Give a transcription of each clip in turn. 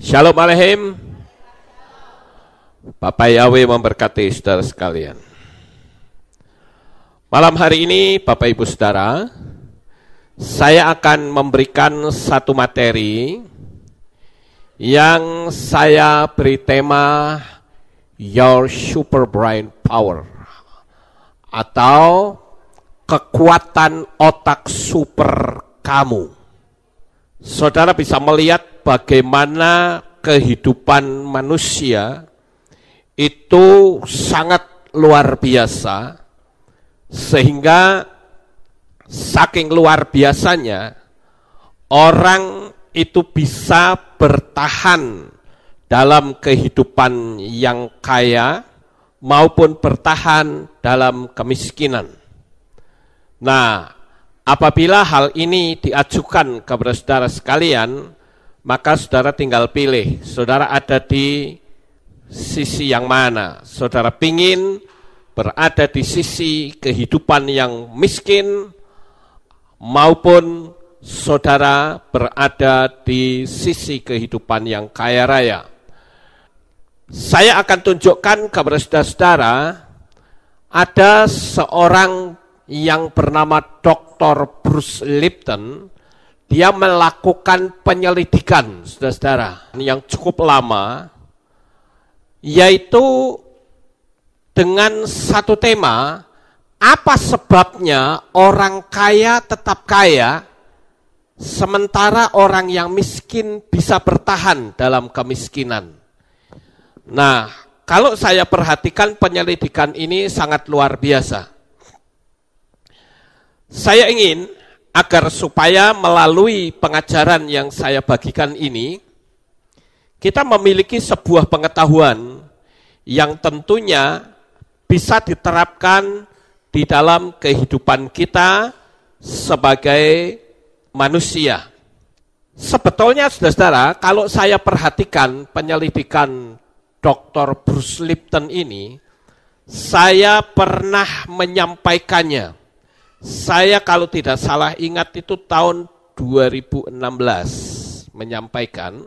Shalom Aleichem. Bapak Yahweh memberkati saudara sekalian. Malam hari ini Bapak Ibu Saudara, saya akan memberikan satu materi yang saya beri tema Your Super Brain Power atau kekuatan otak super kamu saudara bisa melihat bagaimana kehidupan manusia itu sangat luar biasa, sehingga saking luar biasanya orang itu bisa bertahan dalam kehidupan yang kaya maupun bertahan dalam kemiskinan. Nah, Apabila hal ini diajukan kepada saudara sekalian, maka saudara tinggal pilih. Saudara ada di sisi yang mana? Saudara pingin berada di sisi kehidupan yang miskin maupun saudara berada di sisi kehidupan yang kaya raya. Saya akan tunjukkan kepada saudara-saudara ada seorang yang bernama Dok Dr. Bruce Lipton, dia melakukan penyelidikan, saudara-saudara, yang cukup lama, yaitu dengan satu tema, apa sebabnya orang kaya tetap kaya, sementara orang yang miskin bisa bertahan dalam kemiskinan. Nah, kalau saya perhatikan penyelidikan ini sangat luar biasa. Saya ingin agar supaya melalui pengajaran yang saya bagikan ini, kita memiliki sebuah pengetahuan yang tentunya bisa diterapkan di dalam kehidupan kita sebagai manusia. Sebetulnya saudara-saudara, kalau saya perhatikan penyelidikan Dr. Bruce Lipton ini, saya pernah menyampaikannya saya kalau tidak salah ingat itu tahun 2016 menyampaikan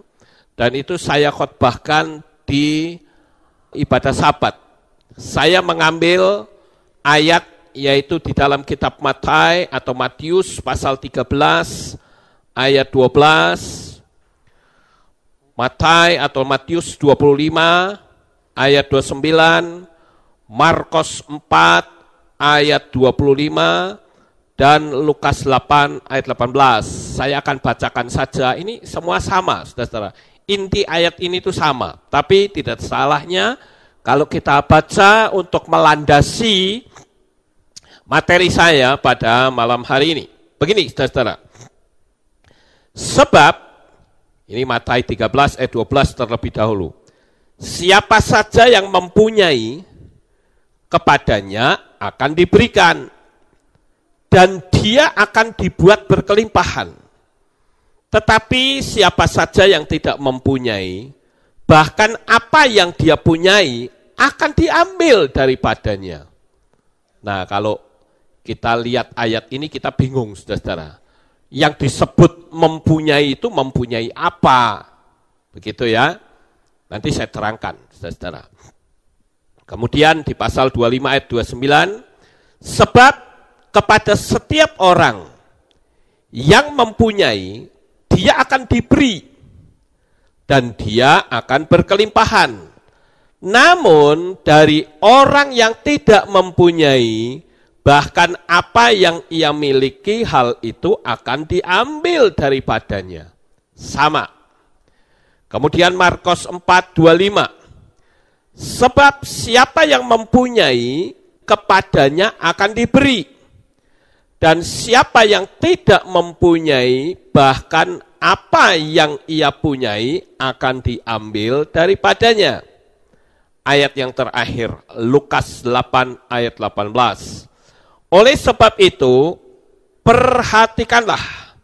dan itu saya khotbahkan di ibadah sabat. Saya mengambil ayat yaitu di dalam kitab Matai atau Matius pasal 13 ayat 12 Matai atau Matius 25 ayat 29 Markus 4 ayat 25 dan Lukas 8 ayat 18. Saya akan bacakan saja. Ini semua sama, Saudara-saudara. Inti ayat ini itu sama, tapi tidak salahnya kalau kita baca untuk melandasi materi saya pada malam hari ini. Begini, Saudara-saudara. Sebab ini Matai 13 ayat 12 terlebih dahulu. Siapa saja yang mempunyai kepadanya akan diberikan dan dia akan dibuat berkelimpahan. Tetapi siapa saja yang tidak mempunyai, bahkan apa yang dia punyai akan diambil daripadanya. Nah, kalau kita lihat ayat ini kita bingung, Saudara-saudara. Yang disebut mempunyai itu mempunyai apa? Begitu ya. Nanti saya terangkan, Saudara-saudara. Kemudian di pasal 25 ayat 29, sebab kepada setiap orang yang mempunyai, dia akan diberi dan dia akan berkelimpahan. Namun dari orang yang tidak mempunyai, bahkan apa yang ia miliki, hal itu akan diambil daripadanya. Sama. Kemudian Markus 4:25. Sebab siapa yang mempunyai, kepadanya akan diberi dan siapa yang tidak mempunyai, bahkan apa yang ia punyai akan diambil daripadanya. Ayat yang terakhir, Lukas 8 ayat 18. Oleh sebab itu, perhatikanlah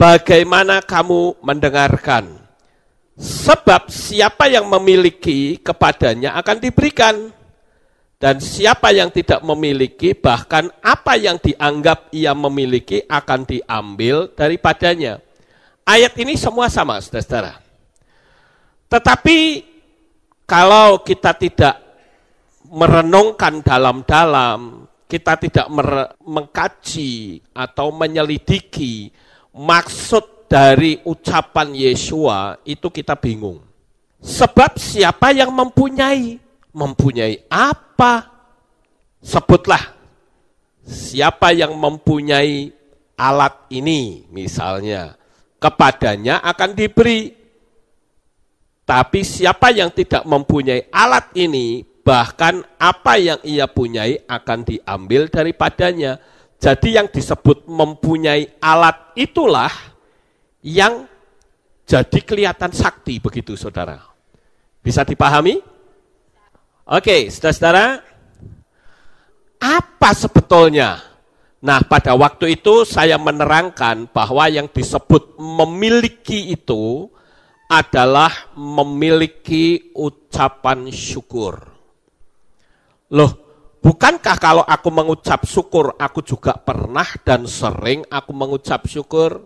bagaimana kamu mendengarkan. Sebab siapa yang memiliki kepadanya akan diberikan dan siapa yang tidak memiliki, bahkan apa yang dianggap ia memiliki akan diambil daripadanya. Ayat ini semua sama, saudara-saudara. Tetapi kalau kita tidak merenungkan dalam-dalam, kita tidak mengkaji atau menyelidiki maksud dari ucapan Yesua, itu kita bingung. Sebab siapa yang mempunyai? mempunyai apa? Sebutlah siapa yang mempunyai alat ini misalnya. Kepadanya akan diberi. Tapi siapa yang tidak mempunyai alat ini, bahkan apa yang ia punyai akan diambil daripadanya. Jadi yang disebut mempunyai alat itulah yang jadi kelihatan sakti begitu saudara. Bisa dipahami? Oke, saudara-saudara, apa sebetulnya? Nah, pada waktu itu saya menerangkan bahwa yang disebut memiliki itu adalah memiliki ucapan syukur. Loh, bukankah kalau aku mengucap syukur, aku juga pernah dan sering aku mengucap syukur?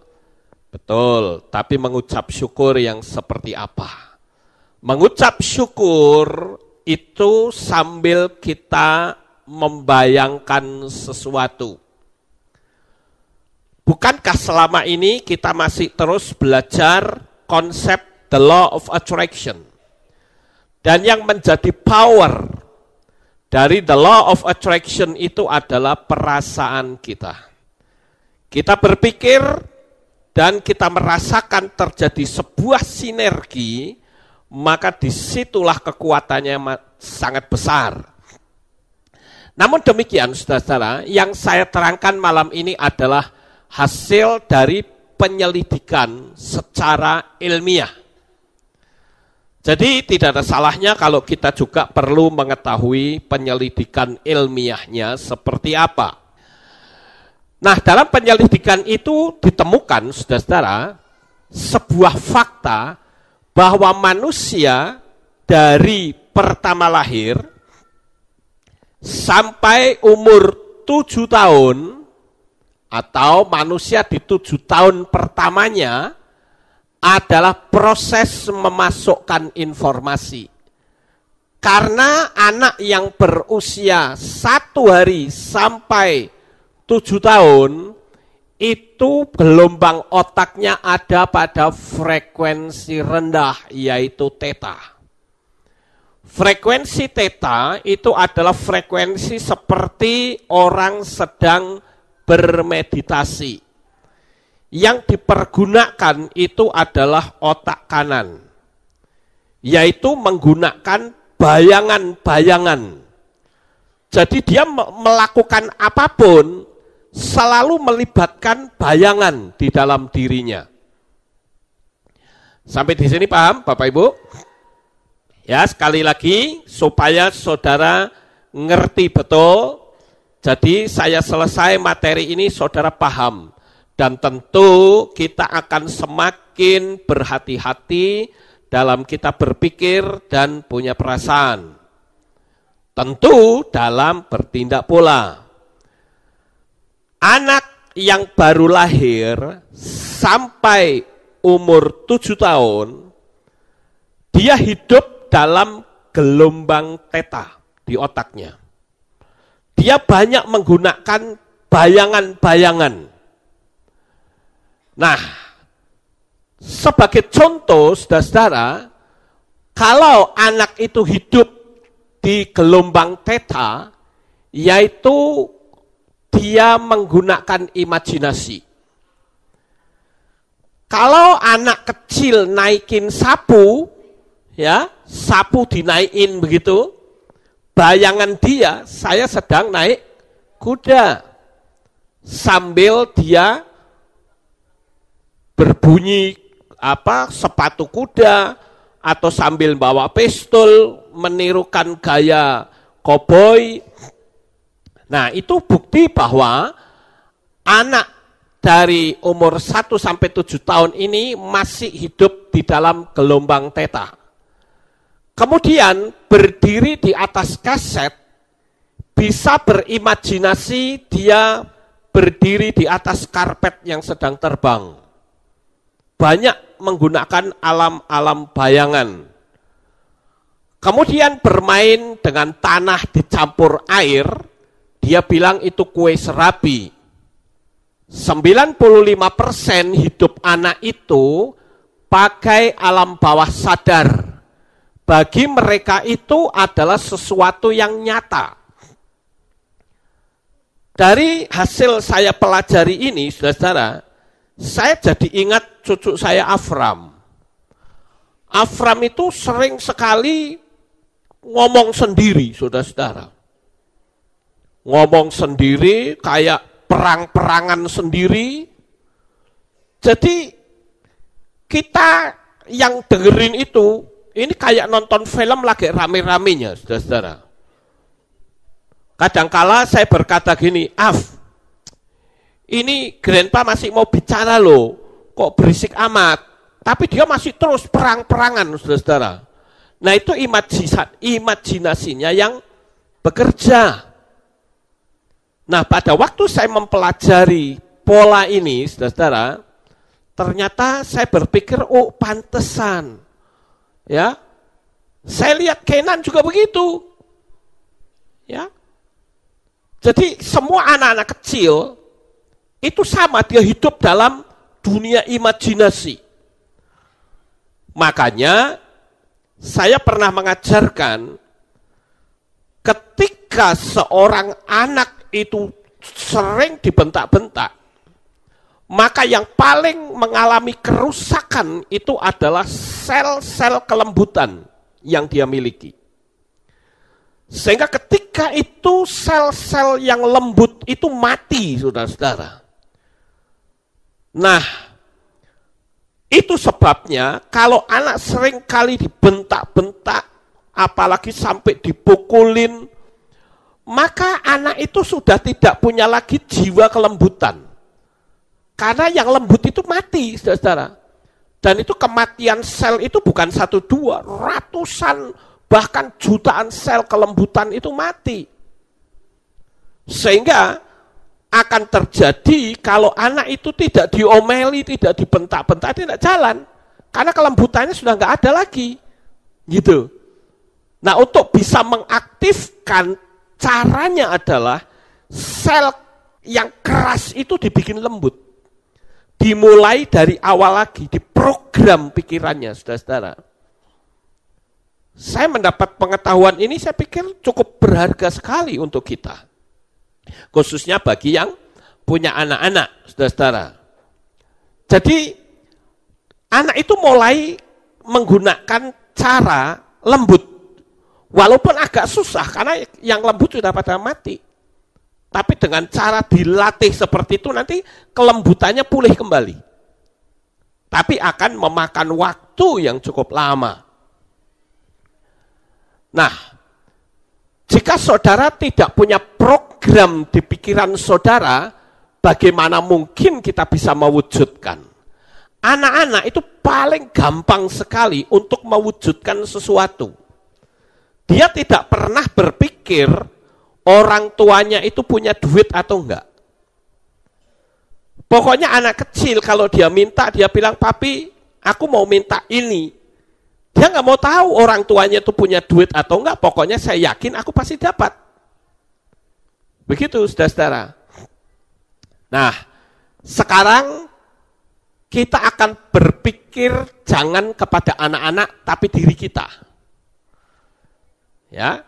Betul, tapi mengucap syukur yang seperti apa? Mengucap syukur itu sambil kita membayangkan sesuatu. Bukankah selama ini kita masih terus belajar konsep the law of attraction? Dan yang menjadi power dari the law of attraction itu adalah perasaan kita. Kita berpikir dan kita merasakan terjadi sebuah sinergi maka disitulah kekuatannya sangat besar. Namun demikian, saudara-saudara, yang saya terangkan malam ini adalah hasil dari penyelidikan secara ilmiah. Jadi tidak ada salahnya kalau kita juga perlu mengetahui penyelidikan ilmiahnya seperti apa. Nah, dalam penyelidikan itu ditemukan, saudara-saudara, sebuah fakta bahwa manusia dari pertama lahir sampai umur tujuh tahun atau manusia di tujuh tahun pertamanya adalah proses memasukkan informasi. Karena anak yang berusia satu hari sampai tujuh tahun itu gelombang otaknya ada pada frekuensi rendah yaitu teta. Frekuensi teta itu adalah frekuensi seperti orang sedang bermeditasi. Yang dipergunakan itu adalah otak kanan, yaitu menggunakan bayangan-bayangan. Jadi dia melakukan apapun selalu melibatkan bayangan di dalam dirinya. Sampai di sini paham Bapak Ibu? Ya, sekali lagi supaya saudara ngerti betul. Jadi saya selesai materi ini saudara paham dan tentu kita akan semakin berhati-hati dalam kita berpikir dan punya perasaan. Tentu dalam bertindak pula anak yang baru lahir sampai umur tujuh tahun, dia hidup dalam gelombang teta di otaknya. Dia banyak menggunakan bayangan-bayangan. Nah, sebagai contoh, saudara-saudara, kalau anak itu hidup di gelombang teta, yaitu dia menggunakan imajinasi. Kalau anak kecil naikin sapu, ya, sapu dinaikin begitu, bayangan dia, saya sedang naik kuda. Sambil dia berbunyi apa sepatu kuda atau sambil bawa pistol menirukan gaya koboi Nah, itu bukti bahwa anak dari umur 1 sampai 7 tahun ini masih hidup di dalam gelombang teta. Kemudian berdiri di atas kaset bisa berimajinasi dia berdiri di atas karpet yang sedang terbang. Banyak menggunakan alam-alam bayangan. Kemudian bermain dengan tanah dicampur air dia bilang itu kue serapi. 95% hidup anak itu pakai alam bawah sadar. Bagi mereka itu adalah sesuatu yang nyata. Dari hasil saya pelajari ini, saudara-saudara, saya jadi ingat cucu saya Afram. Afram itu sering sekali ngomong sendiri, saudara-saudara ngomong sendiri, kayak perang-perangan sendiri. Jadi kita yang dengerin itu, ini kayak nonton film lagi rame-ramenya, saudara-saudara. Kadangkala saya berkata gini, Af, ini grandpa masih mau bicara loh, kok berisik amat. Tapi dia masih terus perang-perangan, saudara-saudara. Nah itu imajinasi, imajinasinya yang bekerja. Nah, pada waktu saya mempelajari pola ini, saudara-saudara, ternyata saya berpikir, oh pantesan. Ya, saya lihat Kenan juga begitu. Ya, jadi semua anak-anak kecil itu sama, dia hidup dalam dunia imajinasi. Makanya saya pernah mengajarkan ketika seorang anak itu sering dibentak-bentak, maka yang paling mengalami kerusakan itu adalah sel-sel kelembutan yang dia miliki. Sehingga ketika itu sel-sel yang lembut itu mati, saudara-saudara. Nah, itu sebabnya kalau anak sering kali dibentak-bentak, apalagi sampai dipukulin, maka anak itu sudah tidak punya lagi jiwa kelembutan. Karena yang lembut itu mati, saudara-saudara. Dan itu kematian sel itu bukan satu dua, ratusan bahkan jutaan sel kelembutan itu mati. Sehingga akan terjadi kalau anak itu tidak diomeli, tidak dibentak-bentak, tidak jalan. Karena kelembutannya sudah nggak ada lagi. Gitu. Nah untuk bisa mengaktifkan Caranya adalah sel yang keras itu dibikin lembut. Dimulai dari awal lagi, diprogram pikirannya, saudara-saudara. Saya mendapat pengetahuan ini, saya pikir cukup berharga sekali untuk kita. Khususnya bagi yang punya anak-anak, saudara-saudara. Jadi, anak itu mulai menggunakan cara lembut Walaupun agak susah karena yang lembut sudah pada mati. Tapi dengan cara dilatih seperti itu nanti kelembutannya pulih kembali. Tapi akan memakan waktu yang cukup lama. Nah, jika saudara tidak punya program di pikiran saudara, bagaimana mungkin kita bisa mewujudkan? Anak-anak itu paling gampang sekali untuk mewujudkan sesuatu dia tidak pernah berpikir orang tuanya itu punya duit atau enggak. Pokoknya anak kecil kalau dia minta, dia bilang, papi, aku mau minta ini. Dia nggak mau tahu orang tuanya itu punya duit atau enggak, pokoknya saya yakin aku pasti dapat. Begitu, saudara-saudara. Nah, sekarang kita akan berpikir jangan kepada anak-anak, tapi diri kita. Ya.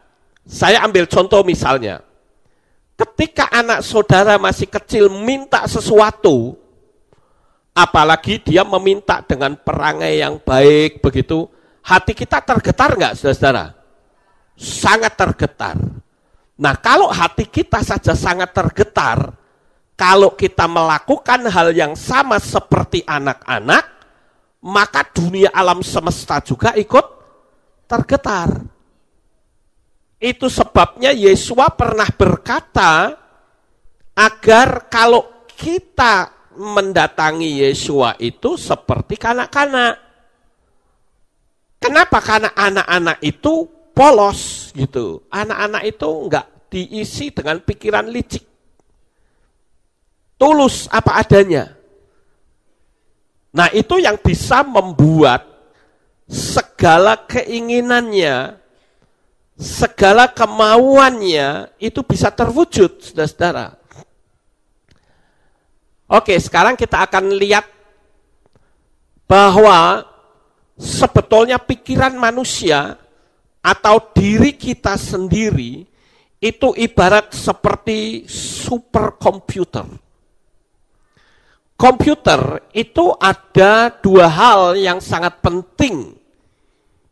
Saya ambil contoh misalnya. Ketika anak saudara masih kecil minta sesuatu, apalagi dia meminta dengan perangai yang baik begitu, hati kita tergetar nggak saudara-saudara? Sangat tergetar. Nah kalau hati kita saja sangat tergetar, kalau kita melakukan hal yang sama seperti anak-anak, maka dunia alam semesta juga ikut tergetar. Itu sebabnya Yesua pernah berkata agar kalau kita mendatangi Yesua itu seperti kanak-kanak. Kenapa? Karena anak-anak itu polos gitu. Anak-anak itu enggak diisi dengan pikiran licik. Tulus apa adanya. Nah itu yang bisa membuat segala keinginannya segala kemauannya itu bisa terwujud, saudara-saudara. Oke, sekarang kita akan lihat bahwa sebetulnya pikiran manusia atau diri kita sendiri itu ibarat seperti super komputer. Komputer itu ada dua hal yang sangat penting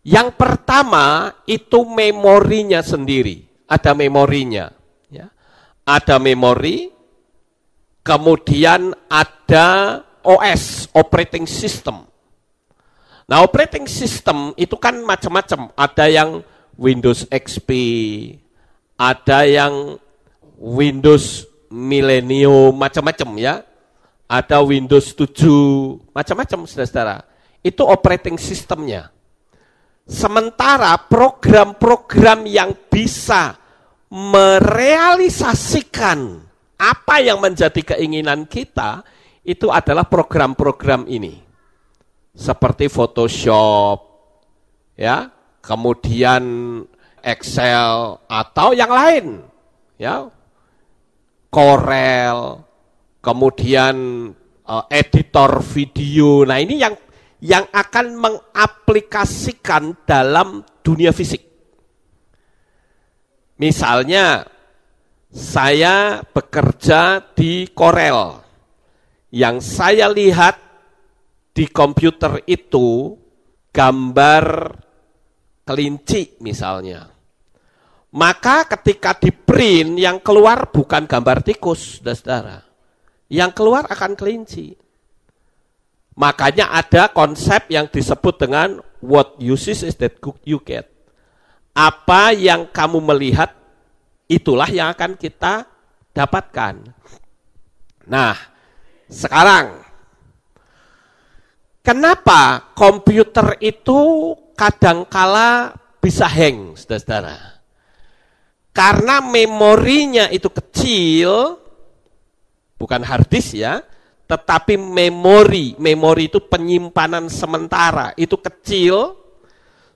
yang pertama itu memorinya sendiri, ada memorinya, ya. ada memori, kemudian ada OS (operating system). Nah, operating system itu kan macam-macam, ada yang Windows XP, ada yang Windows Millennium, macam-macam ya. Ada Windows 7, macam-macam saudara-saudara. Itu operating systemnya. Sementara program-program yang bisa merealisasikan apa yang menjadi keinginan kita itu adalah program-program ini. Seperti Photoshop, ya, kemudian Excel atau yang lain, ya. Corel, kemudian eh, editor video. Nah, ini yang yang akan mengaplikasikan dalam dunia fisik. Misalnya, saya bekerja di Corel. Yang saya lihat di komputer itu gambar kelinci misalnya. Maka ketika di print yang keluar bukan gambar tikus, saudara-saudara. Yang keluar akan kelinci. Makanya ada konsep yang disebut dengan what you see is that you get. Apa yang kamu melihat itulah yang akan kita dapatkan. Nah, sekarang kenapa komputer itu kadangkala bisa hang, saudara-saudara? Karena memorinya itu kecil, bukan hard disk ya, tetapi memori, memori itu penyimpanan sementara, itu kecil.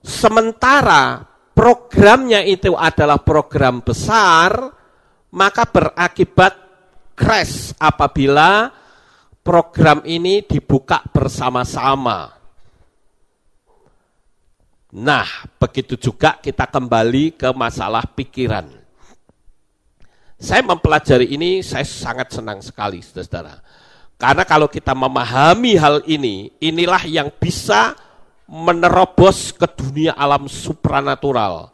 Sementara programnya itu adalah program besar, maka berakibat crash apabila program ini dibuka bersama-sama. Nah, begitu juga kita kembali ke masalah pikiran. Saya mempelajari ini, saya sangat senang sekali, saudara karena kalau kita memahami hal ini, inilah yang bisa menerobos ke dunia alam supranatural,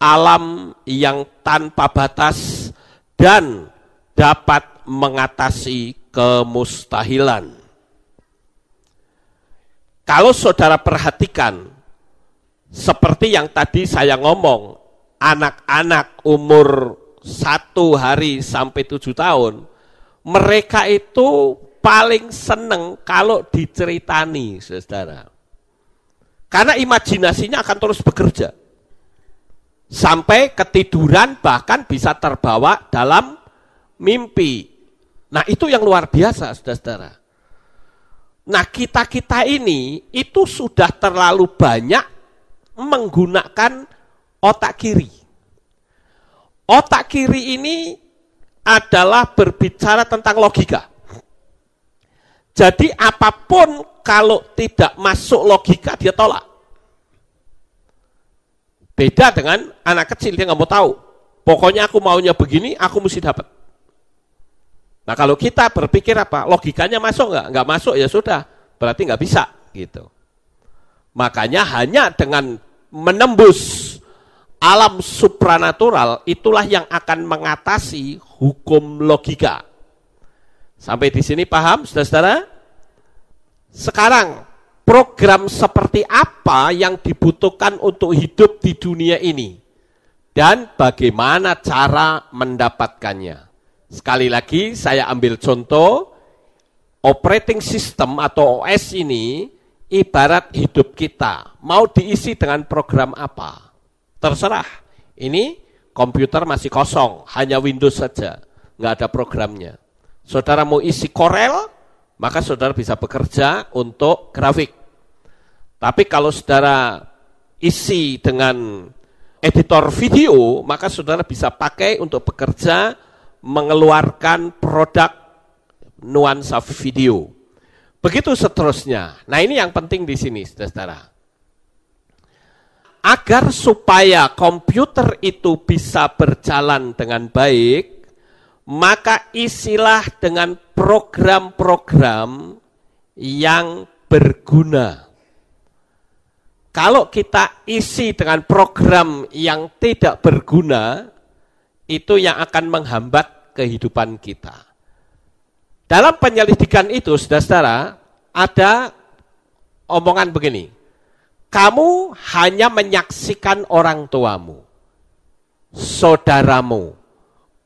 alam yang tanpa batas dan dapat mengatasi kemustahilan. Kalau saudara perhatikan, seperti yang tadi saya ngomong, anak-anak umur satu hari sampai tujuh tahun, mereka itu paling seneng kalau diceritani, saudara. Karena imajinasinya akan terus bekerja. Sampai ketiduran bahkan bisa terbawa dalam mimpi. Nah itu yang luar biasa, saudara Nah kita-kita ini itu sudah terlalu banyak menggunakan otak kiri. Otak kiri ini adalah berbicara tentang logika. Jadi apapun kalau tidak masuk logika dia tolak. Beda dengan anak kecil dia nggak mau tahu. Pokoknya aku maunya begini, aku mesti dapat. Nah kalau kita berpikir apa, logikanya masuk nggak? Nggak masuk ya sudah, berarti nggak bisa gitu. Makanya hanya dengan menembus alam supranatural itulah yang akan mengatasi hukum logika. Sampai di sini paham, saudara-saudara? Sekarang, program seperti apa yang dibutuhkan untuk hidup di dunia ini? Dan bagaimana cara mendapatkannya? Sekali lagi, saya ambil contoh, operating system atau OS ini ibarat hidup kita. Mau diisi dengan program apa? Terserah. Ini komputer masih kosong, hanya Windows saja, nggak ada programnya. Saudara mau isi Corel, maka saudara bisa bekerja untuk grafik. Tapi kalau saudara isi dengan editor video, maka saudara bisa pakai untuk bekerja mengeluarkan produk nuansa video. Begitu seterusnya. Nah ini yang penting di sini, saudara-saudara. Agar supaya komputer itu bisa berjalan dengan baik, maka isilah dengan program-program yang berguna. Kalau kita isi dengan program yang tidak berguna, itu yang akan menghambat kehidupan kita. Dalam penyelidikan itu, saudara-saudara, ada omongan begini, kamu hanya menyaksikan orang tuamu, saudaramu,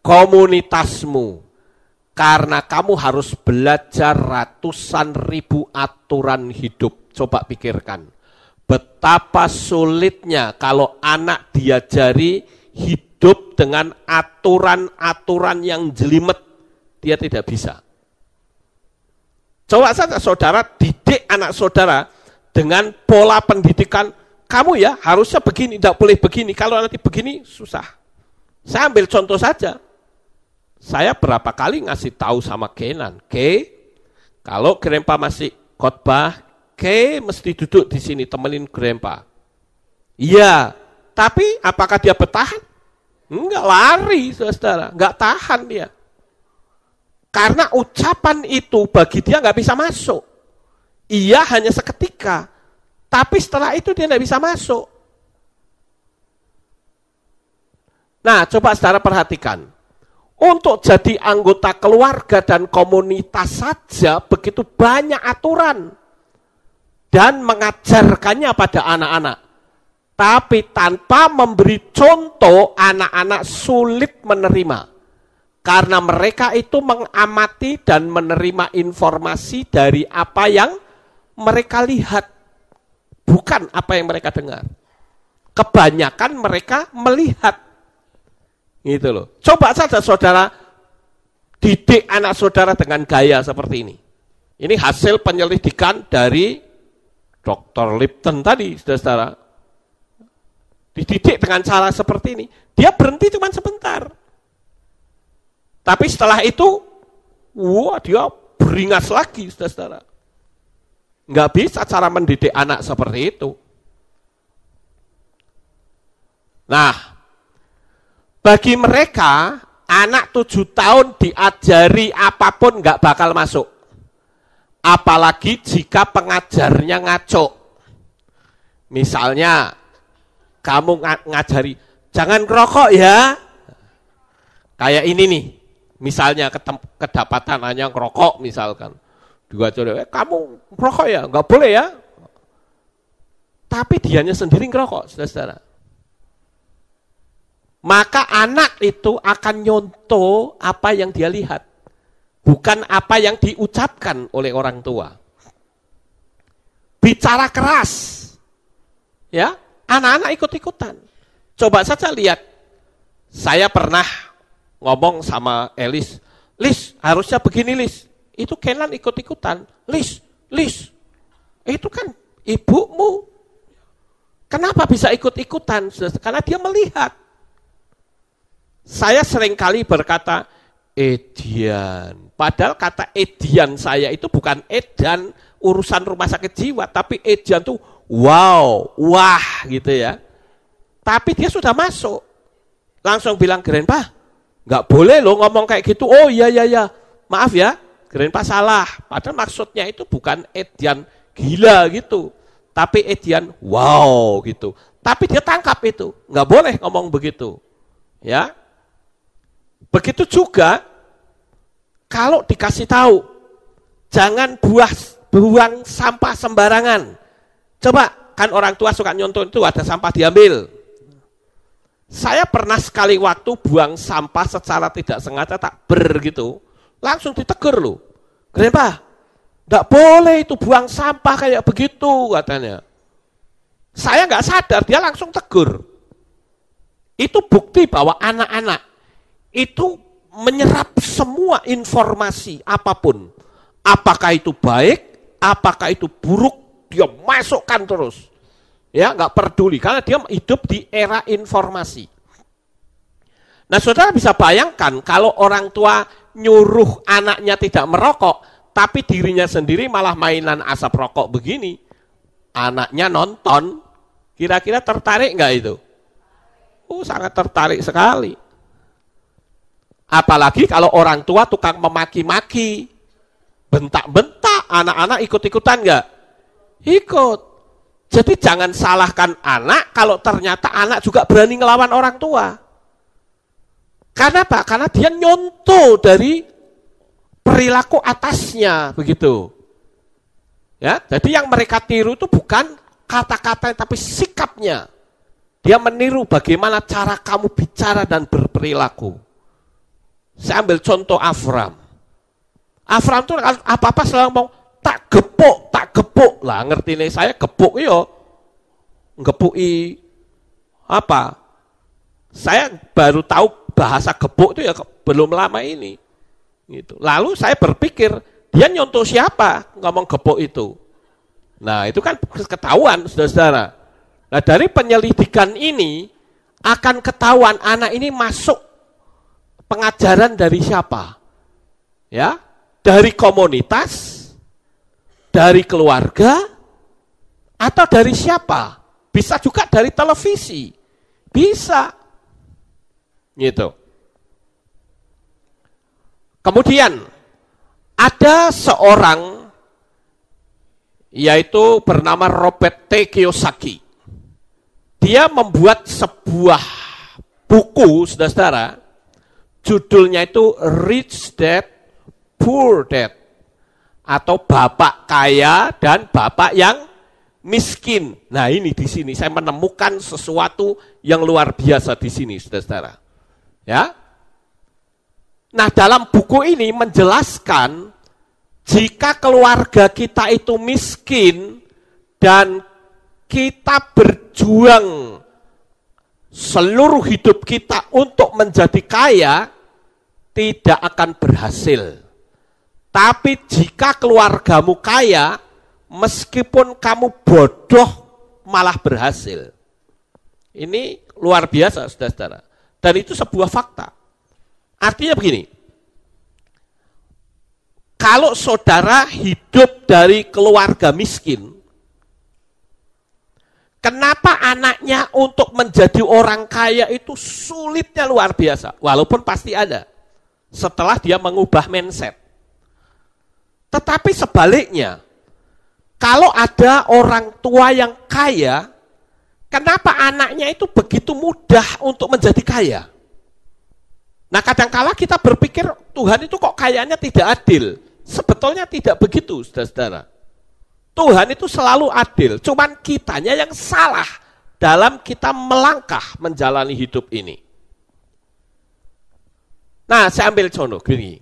komunitasmu. Karena kamu harus belajar ratusan ribu aturan hidup. Coba pikirkan. Betapa sulitnya kalau anak diajari hidup dengan aturan-aturan yang jelimet. Dia tidak bisa. Coba saja saudara didik anak saudara dengan pola pendidikan kamu ya harusnya begini, tidak boleh begini. Kalau nanti begini susah. Saya ambil contoh saja. Saya berapa kali ngasih tahu sama Kenan, Ke, kalau Grandpa masih khotbah, Ke mesti duduk di sini temenin Grandpa. Iya, tapi apakah dia bertahan? Enggak lari, saudara. Enggak tahan dia. Karena ucapan itu bagi dia enggak bisa masuk. Iya hanya seketika. Tapi setelah itu dia enggak bisa masuk. Nah, coba saudara perhatikan. Untuk jadi anggota keluarga dan komunitas saja begitu banyak aturan dan mengajarkannya pada anak-anak. Tapi tanpa memberi contoh, anak-anak sulit menerima. Karena mereka itu mengamati dan menerima informasi dari apa yang mereka lihat, bukan apa yang mereka dengar. Kebanyakan mereka melihat Gitu loh. Coba saja saudara didik anak saudara dengan gaya seperti ini. Ini hasil penyelidikan dari Dr. Lipton tadi, saudara-saudara. Dididik dengan cara seperti ini. Dia berhenti cuma sebentar. Tapi setelah itu, wah dia beringas lagi, saudara-saudara. Nggak bisa cara mendidik anak seperti itu. Nah, bagi mereka, anak tujuh tahun diajari apapun nggak bakal masuk. Apalagi jika pengajarnya ngaco. Misalnya, kamu ngajari, jangan rokok ya. Kayak ini nih, misalnya kedapatan hanya ngerokok misalkan. Dua eh, kamu ngerokok ya? Nggak boleh ya? Tapi dianya sendiri ngerokok, saudara-saudara maka anak itu akan nyontoh apa yang dia lihat, bukan apa yang diucapkan oleh orang tua. Bicara keras, ya, anak-anak ikut-ikutan. Coba saja lihat, saya pernah ngomong sama Elis, Lis, harusnya begini Lis. Itu Kenan ikut-ikutan, Lis, Lis, itu kan ibumu. Kenapa bisa ikut-ikutan? Karena dia melihat saya sering kali berkata, Edian. Padahal kata Edian saya itu bukan Edan urusan rumah sakit jiwa, tapi Edian tuh wow, wah gitu ya. Tapi dia sudah masuk. Langsung bilang, Grandpa, nggak boleh lo ngomong kayak gitu. Oh iya, iya, iya. Maaf ya, Grandpa salah. Padahal maksudnya itu bukan Edian gila gitu. Tapi Edian wow gitu. Tapi dia tangkap itu. Nggak boleh ngomong begitu. Ya, Begitu juga kalau dikasih tahu, jangan buah buang sampah sembarangan. Coba kan orang tua suka nyontoh itu ada sampah diambil. Saya pernah sekali waktu buang sampah secara tidak sengaja tak ber gitu, langsung ditegur loh. Kenapa? Tidak boleh itu buang sampah kayak begitu katanya. Saya nggak sadar dia langsung tegur. Itu bukti bahwa anak-anak itu menyerap semua informasi apapun. Apakah itu baik, apakah itu buruk, dia masukkan terus. Ya, nggak peduli karena dia hidup di era informasi. Nah, saudara bisa bayangkan kalau orang tua nyuruh anaknya tidak merokok, tapi dirinya sendiri malah mainan asap rokok begini. Anaknya nonton, kira-kira tertarik nggak itu? Oh, sangat tertarik sekali. Apalagi kalau orang tua tukang memaki-maki, bentak-bentak, anak-anak ikut-ikutan enggak? Ikut. Jadi jangan salahkan anak kalau ternyata anak juga berani ngelawan orang tua. Karena apa? Karena dia nyontoh dari perilaku atasnya begitu. Ya, jadi yang mereka tiru itu bukan kata-kata tapi sikapnya. Dia meniru bagaimana cara kamu bicara dan berperilaku. Saya ambil contoh Afram. Afram tuh apa-apa selalu mau tak gepuk, tak gepuk lah. Ngerti nih saya gepuk yo. Gepuki apa? Saya baru tahu bahasa gepuk itu ya belum lama ini. Gitu. Lalu saya berpikir, dia nyontoh siapa ngomong gepuk itu? Nah, itu kan ketahuan, saudara-saudara. Nah, dari penyelidikan ini, akan ketahuan anak ini masuk pengajaran dari siapa? Ya, dari komunitas, dari keluarga, atau dari siapa? Bisa juga dari televisi. Bisa. Gitu. Kemudian ada seorang yaitu bernama Robert T. Kiyosaki. Dia membuat sebuah buku, saudara-saudara, Judulnya itu Rich Dad, Poor Dad. Atau bapak kaya dan bapak yang miskin. Nah ini di sini saya menemukan sesuatu yang luar biasa di sini, saudara-saudara. Ya, Nah, dalam buku ini menjelaskan jika keluarga kita itu miskin dan kita berjuang seluruh hidup kita untuk menjadi kaya, tidak akan berhasil. Tapi jika keluargamu kaya, meskipun kamu bodoh malah berhasil. Ini luar biasa, saudara-saudara. Dan itu sebuah fakta. Artinya begini, kalau saudara hidup dari keluarga miskin, kenapa anaknya untuk menjadi orang kaya itu sulitnya luar biasa, walaupun pasti ada setelah dia mengubah mindset. Tetapi sebaliknya, kalau ada orang tua yang kaya, kenapa anaknya itu begitu mudah untuk menjadi kaya? Nah kadangkala kita berpikir Tuhan itu kok kayanya tidak adil. Sebetulnya tidak begitu, saudara-saudara. Tuhan itu selalu adil, cuman kitanya yang salah dalam kita melangkah menjalani hidup ini. Nah, saya ambil contoh gini.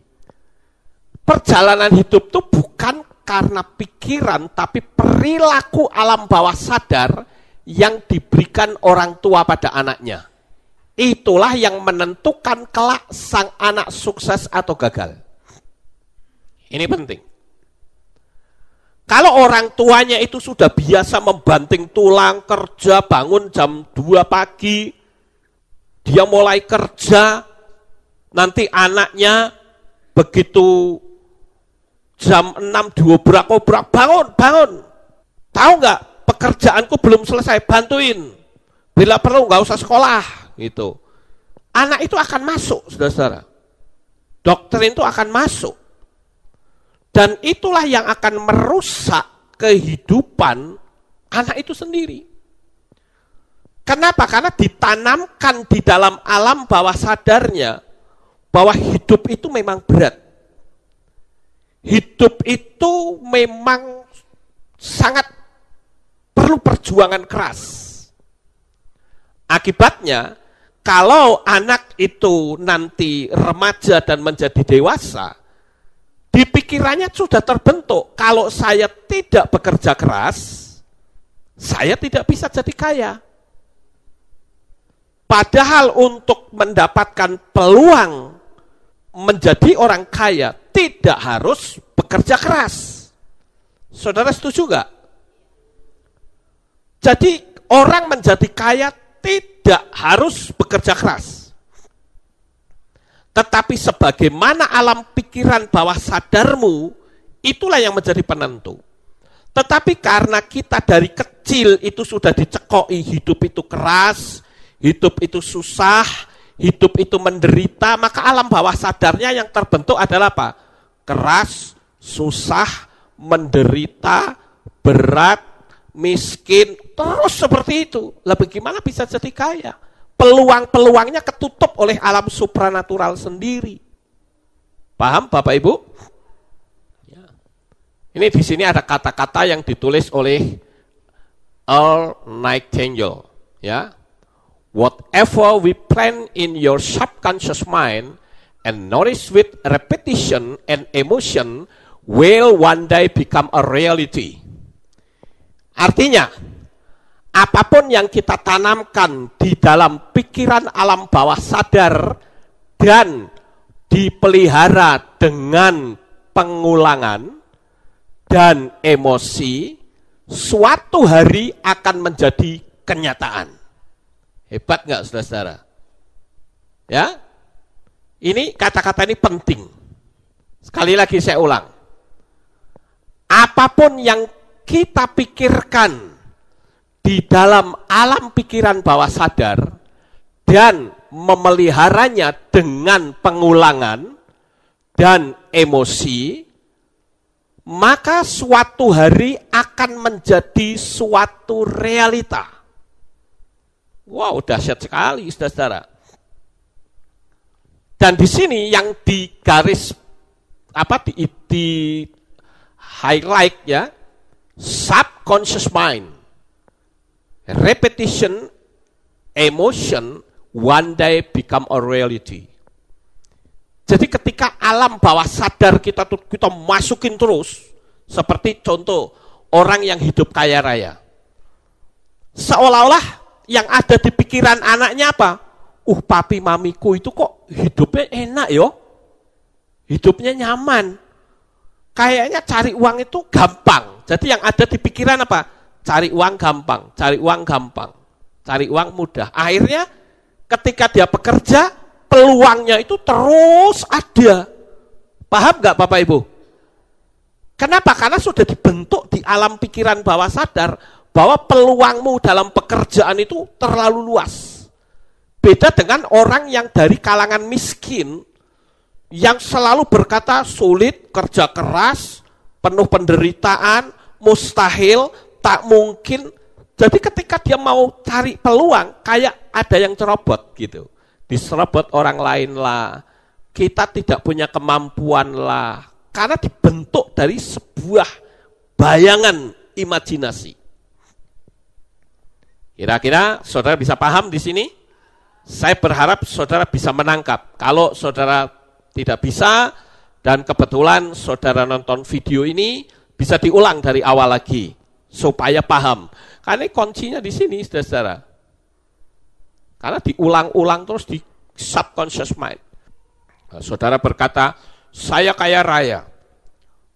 Perjalanan hidup itu bukan karena pikiran, tapi perilaku alam bawah sadar yang diberikan orang tua pada anaknya. Itulah yang menentukan kelak sang anak sukses atau gagal. Ini penting. Kalau orang tuanya itu sudah biasa membanting tulang, kerja, bangun jam 2 pagi, dia mulai kerja, Nanti anaknya begitu jam 6 dobrak berak bangun, bangun. Tahu nggak, pekerjaanku belum selesai, bantuin. Bila perlu nggak usah sekolah, gitu. Anak itu akan masuk, saudara dokter itu akan masuk. Dan itulah yang akan merusak kehidupan anak itu sendiri. Kenapa? Karena ditanamkan di dalam alam bawah sadarnya bahwa hidup itu memang berat. Hidup itu memang sangat perlu perjuangan keras. Akibatnya, kalau anak itu nanti remaja dan menjadi dewasa, di pikirannya sudah terbentuk, kalau saya tidak bekerja keras, saya tidak bisa jadi kaya. Padahal untuk mendapatkan peluang menjadi orang kaya tidak harus bekerja keras. Saudara setuju nggak? Jadi orang menjadi kaya tidak harus bekerja keras. Tetapi sebagaimana alam pikiran bawah sadarmu, itulah yang menjadi penentu. Tetapi karena kita dari kecil itu sudah dicekoi hidup itu keras, hidup itu susah, hidup itu menderita, maka alam bawah sadarnya yang terbentuk adalah apa? Keras, susah, menderita, berat, miskin, terus seperti itu. Lah bagaimana bisa jadi kaya? Peluang-peluangnya ketutup oleh alam supranatural sendiri. Paham Bapak Ibu? Ya. Ini di sini ada kata-kata yang ditulis oleh Earl Nightingale, ya. Whatever we plan in your subconscious mind and nourish with repetition and emotion will one day become a reality. Artinya, apapun yang kita tanamkan di dalam pikiran alam bawah sadar dan dipelihara dengan pengulangan dan emosi, suatu hari akan menjadi kenyataan. Hebat nggak saudara-saudara? Ya, ini kata-kata ini penting. Sekali lagi saya ulang. Apapun yang kita pikirkan di dalam alam pikiran bawah sadar dan memeliharanya dengan pengulangan dan emosi, maka suatu hari akan menjadi suatu realita Wow, dahsyat sekali, saudara-saudara. Dan di sini yang di garis apa di, di highlight ya, subconscious mind, repetition, emotion, one day become a reality. Jadi ketika alam bawah sadar kita kita masukin terus, seperti contoh orang yang hidup kaya raya, seolah-olah yang ada di pikiran anaknya apa? Uh, papi mamiku itu kok hidupnya enak yo. Ya? Hidupnya nyaman. Kayaknya cari uang itu gampang. Jadi yang ada di pikiran apa? Cari uang gampang, cari uang gampang, cari uang mudah. Akhirnya ketika dia bekerja, peluangnya itu terus ada. Paham nggak Bapak Ibu? Kenapa? Karena sudah dibentuk di alam pikiran bawah sadar bahwa peluangmu dalam pekerjaan itu terlalu luas. Beda dengan orang yang dari kalangan miskin yang selalu berkata sulit, kerja keras, penuh penderitaan, mustahil, tak mungkin. Jadi ketika dia mau cari peluang, kayak ada yang cerobot gitu. Diserobot orang lain lah. Kita tidak punya kemampuan lah. Karena dibentuk dari sebuah bayangan imajinasi. Kira-kira saudara bisa paham di sini? Saya berharap saudara bisa menangkap. Kalau saudara tidak bisa dan kebetulan saudara nonton video ini bisa diulang dari awal lagi supaya paham. Karena kuncinya di sini, saudara Karena diulang-ulang terus di subconscious mind. Nah, saudara berkata, saya kaya raya,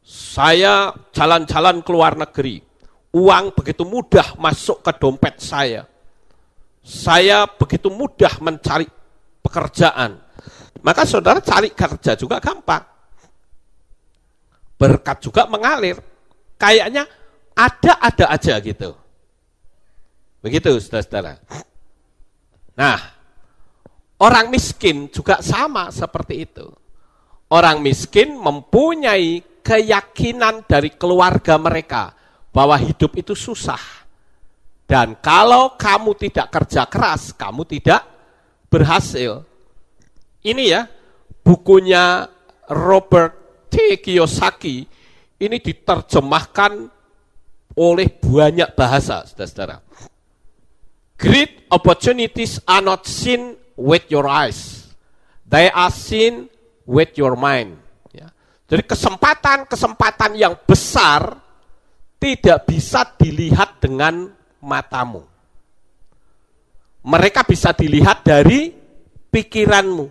saya jalan-jalan ke luar negeri, uang begitu mudah masuk ke dompet saya. Saya begitu mudah mencari pekerjaan. Maka saudara cari kerja juga gampang. Berkat juga mengalir. Kayaknya ada-ada aja gitu. Begitu saudara-saudara. Nah, orang miskin juga sama seperti itu. Orang miskin mempunyai keyakinan dari keluarga mereka bahwa hidup itu susah. Dan kalau kamu tidak kerja keras, kamu tidak berhasil. Ini ya, bukunya Robert T. Kiyosaki ini diterjemahkan oleh banyak bahasa, saudara-saudara. Great opportunities are not seen with your eyes. They are seen with your mind. Ya. Jadi kesempatan-kesempatan yang besar tidak bisa dilihat dengan matamu. Mereka bisa dilihat dari pikiranmu.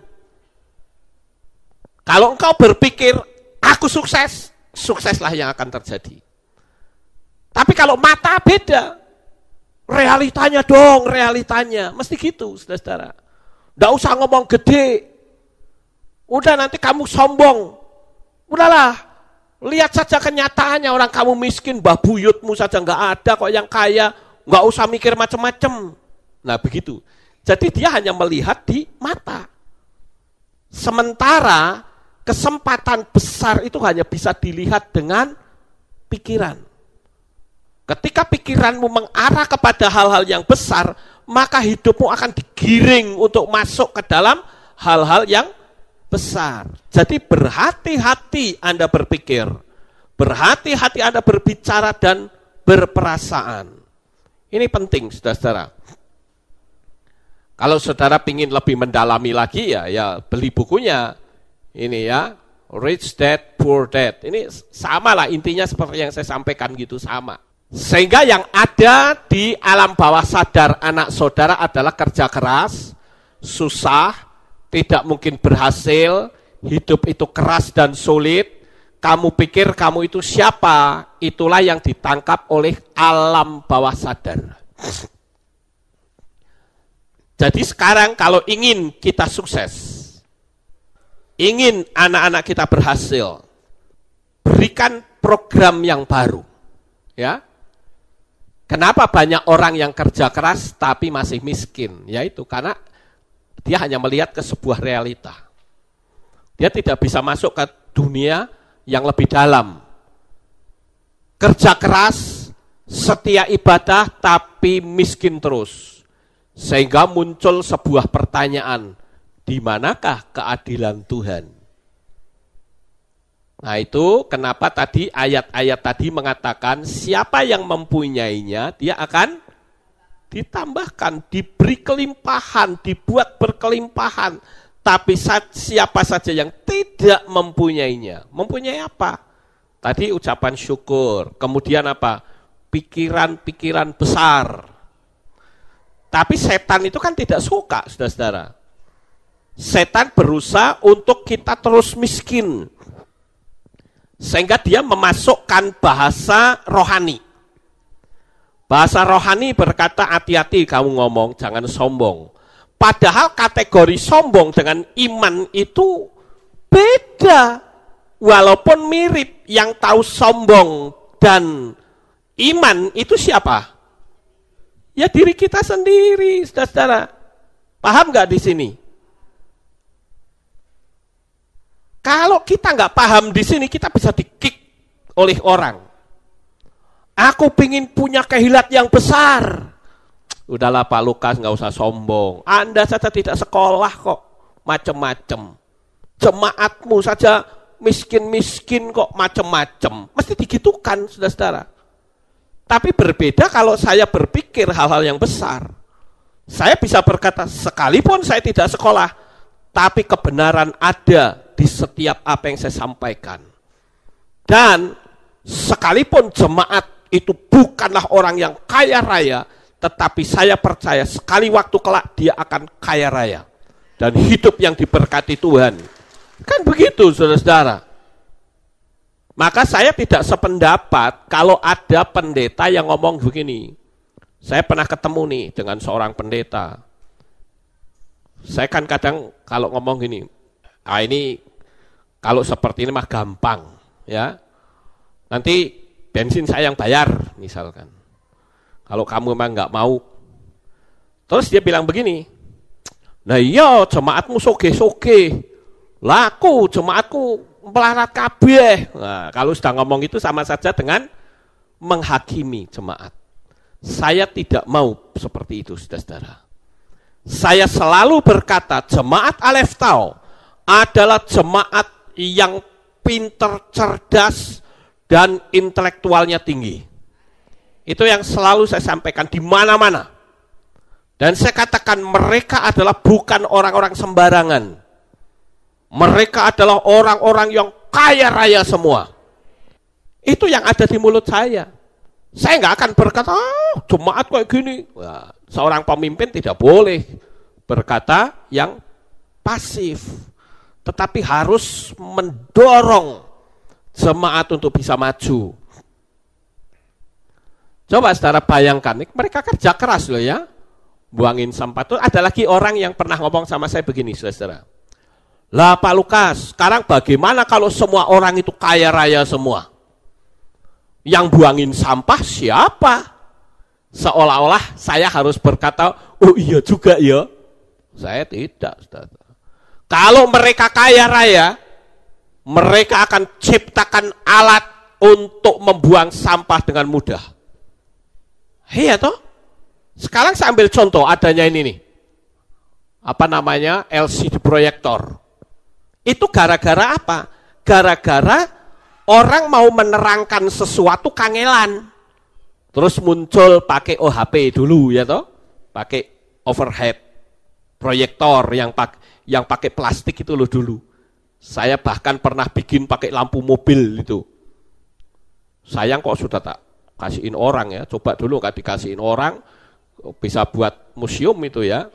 Kalau engkau berpikir, aku sukses, sukseslah yang akan terjadi. Tapi kalau mata beda, realitanya dong, realitanya. Mesti gitu, saudara-saudara. Tidak usah ngomong gede. Udah nanti kamu sombong. Udahlah, Lihat saja kenyataannya orang kamu miskin, bah buyutmu saja nggak ada kok yang kaya, nggak usah mikir macam-macam. Nah begitu. Jadi dia hanya melihat di mata. Sementara kesempatan besar itu hanya bisa dilihat dengan pikiran. Ketika pikiranmu mengarah kepada hal-hal yang besar, maka hidupmu akan digiring untuk masuk ke dalam hal-hal yang besar besar. Jadi berhati-hati Anda berpikir, berhati-hati Anda berbicara dan berperasaan. Ini penting, saudara-saudara. Kalau saudara ingin lebih mendalami lagi ya, ya beli bukunya. Ini ya, Rich Dad, Poor Dad. Ini sama lah intinya seperti yang saya sampaikan gitu, sama. Sehingga yang ada di alam bawah sadar anak saudara adalah kerja keras, susah, tidak mungkin berhasil, hidup itu keras dan sulit. Kamu pikir kamu itu siapa? Itulah yang ditangkap oleh alam bawah sadar. Jadi sekarang kalau ingin kita sukses, ingin anak-anak kita berhasil, berikan program yang baru. Ya. Kenapa banyak orang yang kerja keras tapi masih miskin? Yaitu karena dia hanya melihat ke sebuah realita. Dia tidak bisa masuk ke dunia yang lebih dalam. Kerja keras, setia ibadah, tapi miskin terus. Sehingga muncul sebuah pertanyaan, di manakah keadilan Tuhan? Nah itu kenapa tadi ayat-ayat tadi mengatakan siapa yang mempunyainya dia akan ditambahkan, diberi kelimpahan, dibuat berkelimpahan. Tapi siapa saja yang tidak mempunyainya, mempunyai apa? Tadi ucapan syukur, kemudian apa? Pikiran-pikiran besar. Tapi setan itu kan tidak suka, saudara-saudara. Setan berusaha untuk kita terus miskin. Sehingga dia memasukkan bahasa rohani Bahasa rohani berkata hati-hati kamu ngomong, jangan sombong. Padahal kategori sombong dengan iman itu beda. Walaupun mirip, yang tahu sombong dan iman itu siapa? Ya diri kita sendiri, saudara-saudara. Paham nggak di sini? Kalau kita nggak paham di sini, kita bisa dikik oleh orang. Aku pingin punya kehilat yang besar. Udahlah Pak Lukas nggak usah sombong. Anda saja tidak sekolah kok. Macem-macem. Jemaatmu saja miskin-miskin kok macem-macem. Mesti digitukan saudara-saudara. Tapi berbeda kalau saya berpikir hal-hal yang besar. Saya bisa berkata, sekalipun saya tidak sekolah, tapi kebenaran ada di setiap apa yang saya sampaikan. Dan sekalipun jemaat itu bukanlah orang yang kaya raya, tetapi saya percaya sekali waktu kelak dia akan kaya raya. Dan hidup yang diberkati Tuhan. Kan begitu, saudara-saudara. Maka saya tidak sependapat kalau ada pendeta yang ngomong begini. Saya pernah ketemu nih dengan seorang pendeta. Saya kan kadang kalau ngomong gini, ah ini kalau seperti ini mah gampang ya. Nanti bensin saya yang bayar misalkan. Kalau kamu memang nggak mau. Terus dia bilang begini, nah iya jemaatmu soge-soge, laku jemaatku melarat kabeh. Nah, kalau sudah ngomong itu sama saja dengan menghakimi jemaat. Saya tidak mau seperti itu, saudara-saudara. Saya selalu berkata, jemaat Alef Tau adalah jemaat yang pinter, cerdas, dan intelektualnya tinggi. Itu yang selalu saya sampaikan di mana-mana. Dan saya katakan mereka adalah bukan orang-orang sembarangan. Mereka adalah orang-orang yang kaya raya semua. Itu yang ada di mulut saya. Saya nggak akan berkata, oh, jemaat kayak gini. Nah, seorang pemimpin tidak boleh berkata yang pasif. Tetapi harus mendorong semangat untuk bisa maju. Coba secara bayangkan, mereka kerja keras loh ya. Buangin sampah tuh. Ada lagi orang yang pernah ngomong sama saya begini, saudara. Lah Pak Lukas, sekarang bagaimana kalau semua orang itu kaya raya semua? Yang buangin sampah siapa? Seolah-olah saya harus berkata, oh iya juga ya. Saya tidak. Saudara. Kalau mereka kaya raya, mereka akan ciptakan alat untuk membuang sampah dengan mudah. Iya toh? Sekarang saya ambil contoh adanya ini nih. Apa namanya? LCD proyektor. Itu gara-gara apa? Gara-gara orang mau menerangkan sesuatu kangelan. Terus muncul pakai OHP dulu ya toh? Pakai overhead proyektor yang pakai yang pakai plastik itu loh dulu. Saya bahkan pernah bikin pakai lampu mobil itu. Sayang kok sudah tak kasihin orang ya. Coba dulu kan dikasihin orang bisa buat museum itu ya.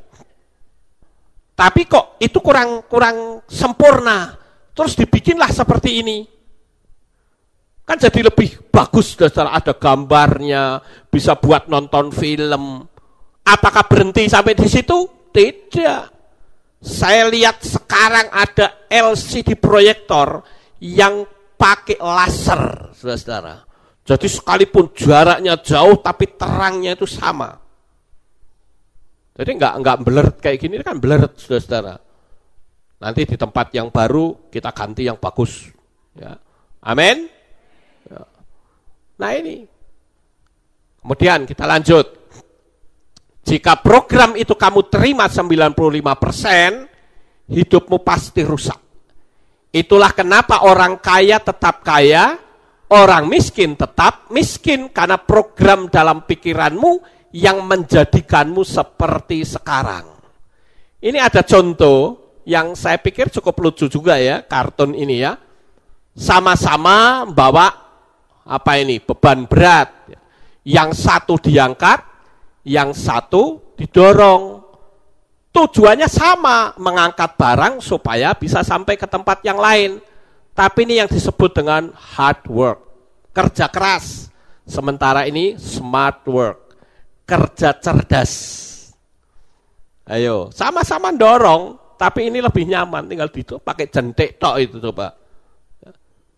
Tapi kok itu kurang kurang sempurna. Terus dibikinlah seperti ini. Kan jadi lebih bagus dasar ada gambarnya, bisa buat nonton film. Apakah berhenti sampai di situ? Tidak. Saya lihat sekarang ada LCD proyektor yang pakai laser, saudara-saudara. Jadi sekalipun jaraknya jauh, tapi terangnya itu sama. Jadi nggak nggak blur kayak gini kan blur, saudara-saudara. Nanti di tempat yang baru kita ganti yang bagus. Ya. Amin. Ya. Nah ini. Kemudian kita lanjut. Jika program itu kamu terima 95%, hidupmu pasti rusak. Itulah kenapa orang kaya tetap kaya, orang miskin tetap miskin karena program dalam pikiranmu yang menjadikanmu seperti sekarang. Ini ada contoh yang saya pikir cukup lucu juga ya kartun ini ya. Sama-sama bawa apa ini beban berat. Yang satu diangkat, yang satu didorong. Tujuannya sama, mengangkat barang supaya bisa sampai ke tempat yang lain. Tapi ini yang disebut dengan hard work, kerja keras. Sementara ini smart work, kerja cerdas. Ayo, sama-sama dorong, tapi ini lebih nyaman tinggal di itu pakai jentik tok itu coba.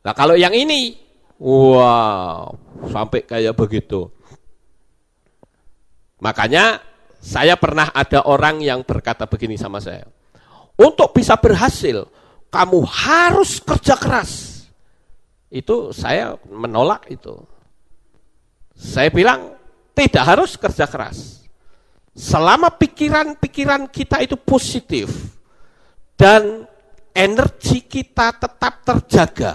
Nah, kalau yang ini, wow, sampai kayak begitu. Makanya saya pernah ada orang yang berkata begini sama saya. Untuk bisa berhasil, kamu harus kerja keras. Itu saya menolak itu. Saya bilang tidak harus kerja keras. Selama pikiran-pikiran kita itu positif dan energi kita tetap terjaga.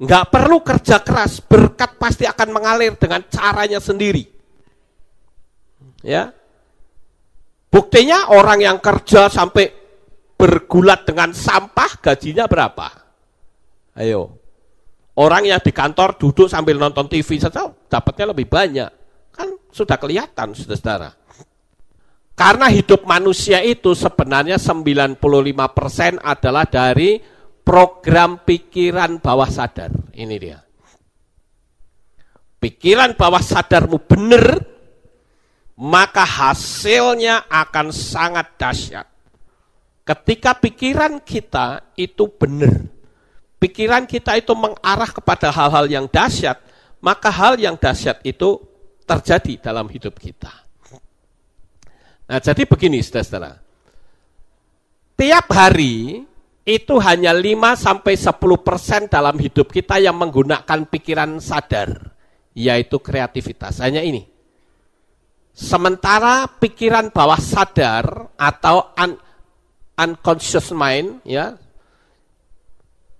Nggak perlu kerja keras, berkat pasti akan mengalir dengan caranya sendiri. Ya. Buktinya orang yang kerja sampai bergulat dengan sampah gajinya berapa? Ayo. Orang yang di kantor duduk sambil nonton TV saja dapatnya lebih banyak. Kan sudah kelihatan, saudara Karena hidup manusia itu sebenarnya 95% adalah dari program pikiran bawah sadar. Ini dia. Pikiran bawah sadarmu benar, maka hasilnya akan sangat dahsyat. Ketika pikiran kita itu benar, pikiran kita itu mengarah kepada hal-hal yang dahsyat, maka hal yang dahsyat itu terjadi dalam hidup kita. Nah, jadi begini Saudara-saudara. Tiap hari itu hanya 5 sampai 10% dalam hidup kita yang menggunakan pikiran sadar, yaitu kreativitas. Hanya ini. Sementara pikiran bawah sadar atau un unconscious mind ya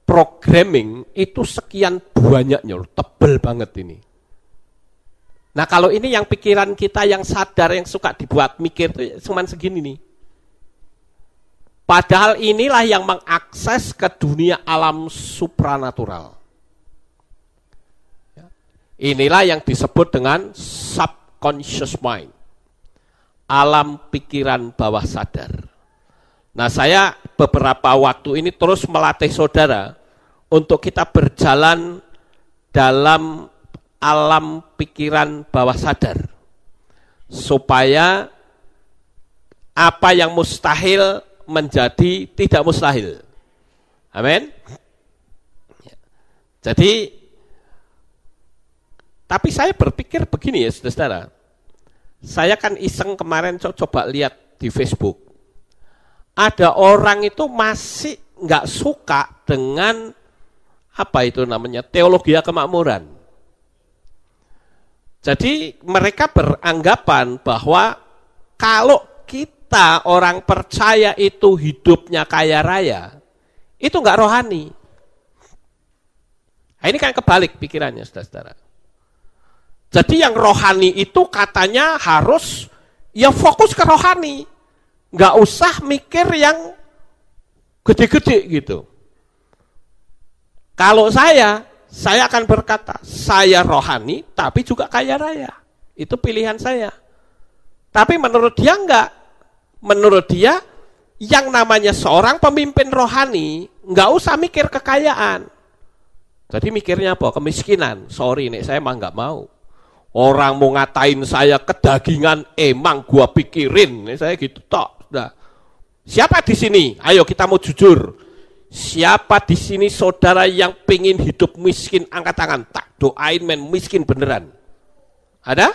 programming itu sekian banyaknya tebel banget ini. Nah kalau ini yang pikiran kita yang sadar yang suka dibuat mikir itu cuma segini nih. Padahal inilah yang mengakses ke dunia alam supranatural. Ya. Inilah yang disebut dengan sub conscious mind, alam pikiran bawah sadar. Nah, saya beberapa waktu ini terus melatih saudara untuk kita berjalan dalam alam pikiran bawah sadar, supaya apa yang mustahil menjadi tidak mustahil. Amin. Jadi, tapi saya berpikir begini ya, saudara-saudara. Saya kan iseng kemarin coba lihat di Facebook. Ada orang itu masih nggak suka dengan apa itu namanya teologi kemakmuran. Jadi mereka beranggapan bahwa kalau kita orang percaya itu hidupnya kaya raya, itu nggak rohani. Nah, ini kan kebalik pikirannya, saudara-saudara. Jadi yang rohani itu katanya harus ya fokus ke rohani. Nggak usah mikir yang gede-gede gitu. Kalau saya, saya akan berkata, saya rohani tapi juga kaya raya. Itu pilihan saya. Tapi menurut dia enggak. Menurut dia, yang namanya seorang pemimpin rohani, nggak usah mikir kekayaan. Jadi mikirnya apa? Kemiskinan. Sorry nih, saya mah nggak mau. Orang mau ngatain saya kedagingan, emang eh, gua pikirin. Ini eh, saya gitu tok. Nah. Siapa di sini? Ayo kita mau jujur. Siapa di sini saudara yang pingin hidup miskin angkat tangan? Tak doain men miskin beneran. Ada?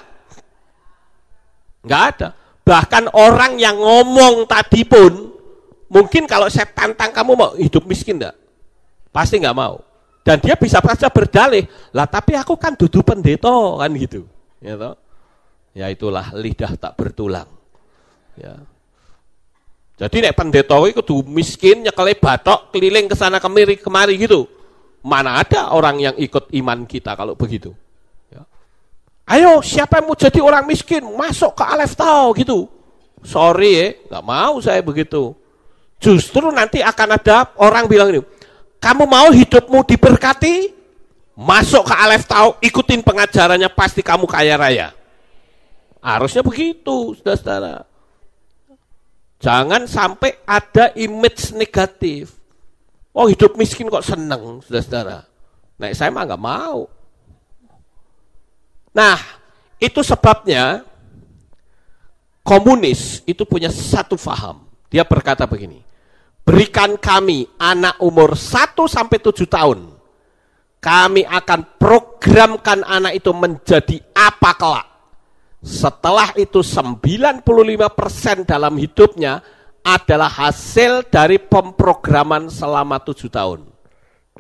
Enggak ada. Bahkan orang yang ngomong tadi pun, mungkin kalau saya tantang kamu mau hidup miskin enggak? Pasti nggak mau dan dia bisa saja berdalih lah tapi aku kan duduk pendeta kan gitu ya toh ya itulah lidah tak bertulang ya jadi nek pendeta tuh miskin nyekele batok keliling ke sana kemari kemari gitu mana ada orang yang ikut iman kita kalau begitu ya. ayo siapa yang mau jadi orang miskin masuk ke alef tau gitu sorry ya nggak mau saya begitu justru nanti akan ada orang bilang ini kamu mau hidupmu diberkati? Masuk ke Alef Tau, ikutin pengajarannya, pasti kamu kaya raya. Harusnya begitu, saudara-saudara. Jangan sampai ada image negatif. Oh hidup miskin kok seneng, saudara-saudara. Nah saya mah nggak mau. Nah itu sebabnya komunis itu punya satu faham. Dia berkata begini, berikan kami anak umur 1 sampai 7 tahun. Kami akan programkan anak itu menjadi apa kelak. Setelah itu 95% dalam hidupnya adalah hasil dari pemrograman selama 7 tahun.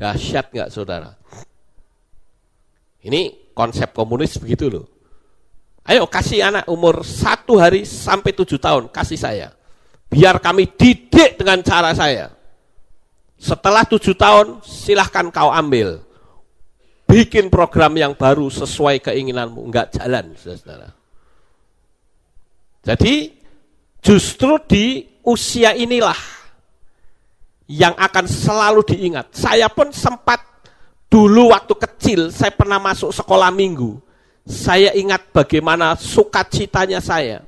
Dahsyat nggak saudara? Ini konsep komunis begitu loh. Ayo kasih anak umur satu hari sampai tujuh tahun, kasih saya biar kami didik dengan cara saya. Setelah tujuh tahun, silahkan kau ambil. Bikin program yang baru sesuai keinginanmu. Enggak jalan, saudara-saudara. Jadi, justru di usia inilah yang akan selalu diingat. Saya pun sempat dulu waktu kecil, saya pernah masuk sekolah minggu. Saya ingat bagaimana sukacitanya saya.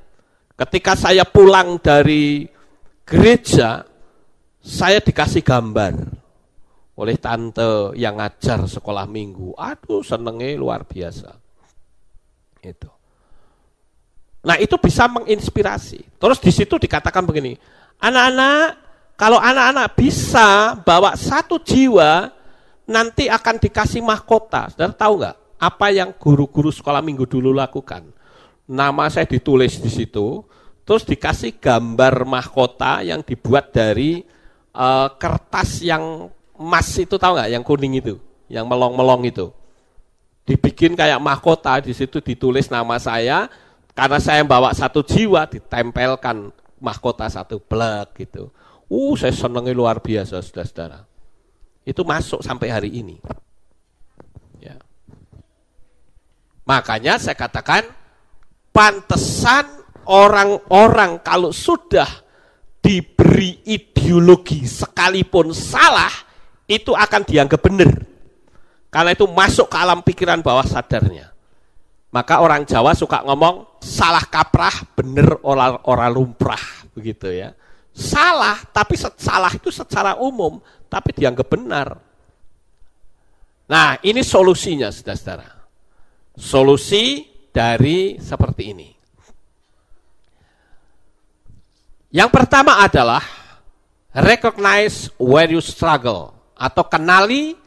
Ketika saya pulang dari gereja saya dikasih gambar oleh tante yang ngajar sekolah minggu. Aduh, senengnya luar biasa. Itu. Nah, itu bisa menginspirasi. Terus di situ dikatakan begini, anak-anak, kalau anak-anak bisa bawa satu jiwa, nanti akan dikasih mahkota. Saudara tahu nggak? Apa yang guru-guru sekolah minggu dulu lakukan? Nama saya ditulis di situ, Terus dikasih gambar mahkota yang dibuat dari uh, kertas yang emas itu tahu nggak? Yang kuning itu, yang melong-melong itu. Dibikin kayak mahkota di situ ditulis nama saya karena saya bawa satu jiwa ditempelkan mahkota satu blek gitu. Uh, saya senengnya luar biasa saudara-saudara. Itu masuk sampai hari ini. Ya. Makanya saya katakan pantesan orang-orang kalau sudah diberi ideologi sekalipun salah, itu akan dianggap benar. Karena itu masuk ke alam pikiran bawah sadarnya. Maka orang Jawa suka ngomong salah kaprah benar orang orang lumprah. begitu ya. Salah tapi salah itu secara umum tapi dianggap benar. Nah, ini solusinya saudara-saudara. Solusi dari seperti ini. Yang pertama adalah recognize where you struggle atau kenali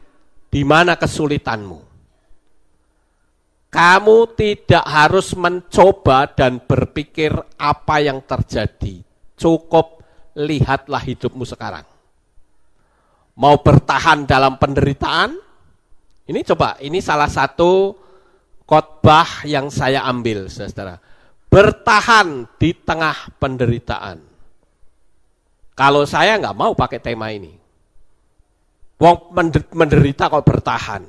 di mana kesulitanmu. Kamu tidak harus mencoba dan berpikir apa yang terjadi. Cukup lihatlah hidupmu sekarang. Mau bertahan dalam penderitaan? Ini coba, ini salah satu khotbah yang saya ambil, saudara. Bertahan di tengah penderitaan. Kalau saya nggak mau pakai tema ini. Wong menderita kalau bertahan.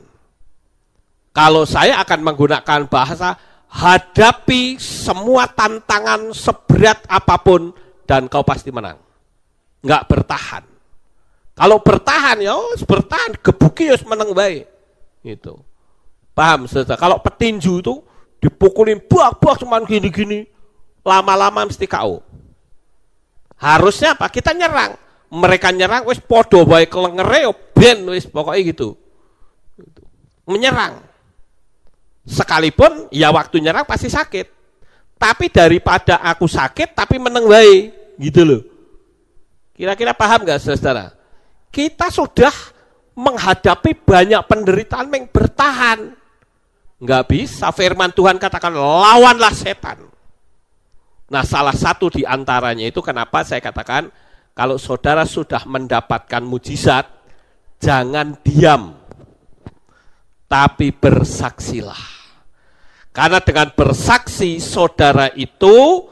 Kalau saya akan menggunakan bahasa hadapi semua tantangan seberat apapun dan kau pasti menang. Nggak bertahan. Kalau bertahan ya bertahan gebuki ya menang baik. Itu. Paham saudara? Kalau petinju itu dipukulin buah-buah cuman gini-gini lama-lama mesti kau. Harusnya apa? Kita nyerang. Mereka nyerang wis podo bae kelengere ya ben wis pokoknya gitu. Menyerang. Sekalipun ya waktu nyerang pasti sakit. Tapi daripada aku sakit tapi meneng gitu loh. Kira-kira paham nggak saudara? Kita sudah menghadapi banyak penderitaan yang bertahan. Nggak bisa firman Tuhan katakan lawanlah setan. Nah, salah satu di antaranya itu kenapa saya katakan kalau saudara sudah mendapatkan mujizat, jangan diam, tapi bersaksilah. Karena dengan bersaksi saudara itu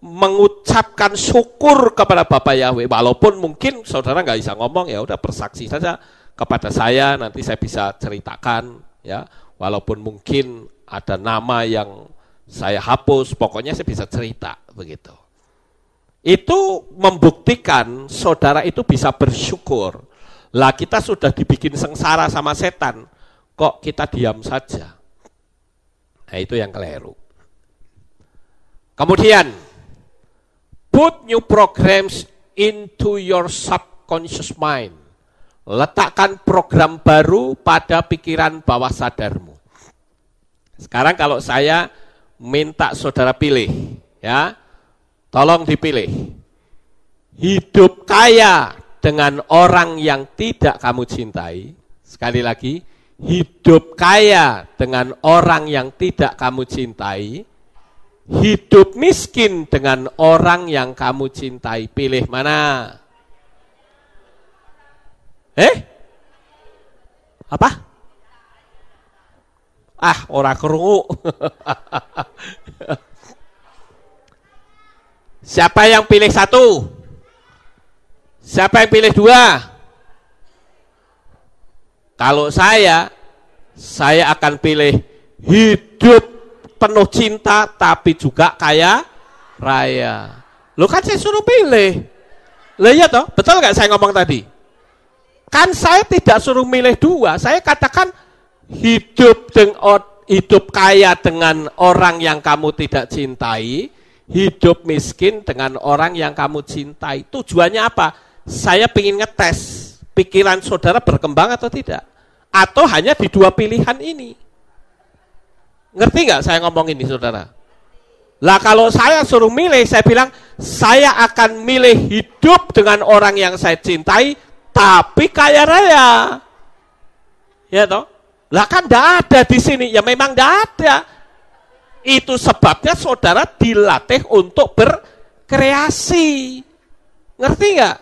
mengucapkan syukur kepada Bapak Yahweh, walaupun mungkin saudara nggak bisa ngomong ya udah bersaksi saja kepada saya nanti saya bisa ceritakan ya, walaupun mungkin ada nama yang saya hapus, pokoknya saya bisa cerita begitu. Itu membuktikan saudara itu bisa bersyukur. Lah kita sudah dibikin sengsara sama setan, kok kita diam saja? Nah itu yang keliru. Kemudian, put new programs into your subconscious mind. Letakkan program baru pada pikiran bawah sadarmu. Sekarang kalau saya minta saudara pilih, ya. Tolong dipilih. Hidup kaya dengan orang yang tidak kamu cintai. Sekali lagi, hidup kaya dengan orang yang tidak kamu cintai. Hidup miskin dengan orang yang kamu cintai. Pilih mana? Eh? Apa? ah ora kerungu. Siapa yang pilih satu? Siapa yang pilih dua? Kalau saya, saya akan pilih hidup penuh cinta tapi juga kaya raya. Lo kan saya suruh pilih. Lihat iya toh, betul nggak saya ngomong tadi? Kan saya tidak suruh milih dua, saya katakan hidup deng hidup kaya dengan orang yang kamu tidak cintai, hidup miskin dengan orang yang kamu cintai. Tujuannya apa? Saya ingin ngetes pikiran saudara berkembang atau tidak. Atau hanya di dua pilihan ini. Ngerti nggak saya ngomong ini saudara? Lah kalau saya suruh milih, saya bilang saya akan milih hidup dengan orang yang saya cintai, tapi kaya raya. Ya toh? Lah kan tidak ada di sini. Ya memang tidak ada. Itu sebabnya saudara dilatih untuk berkreasi. Ngerti nggak?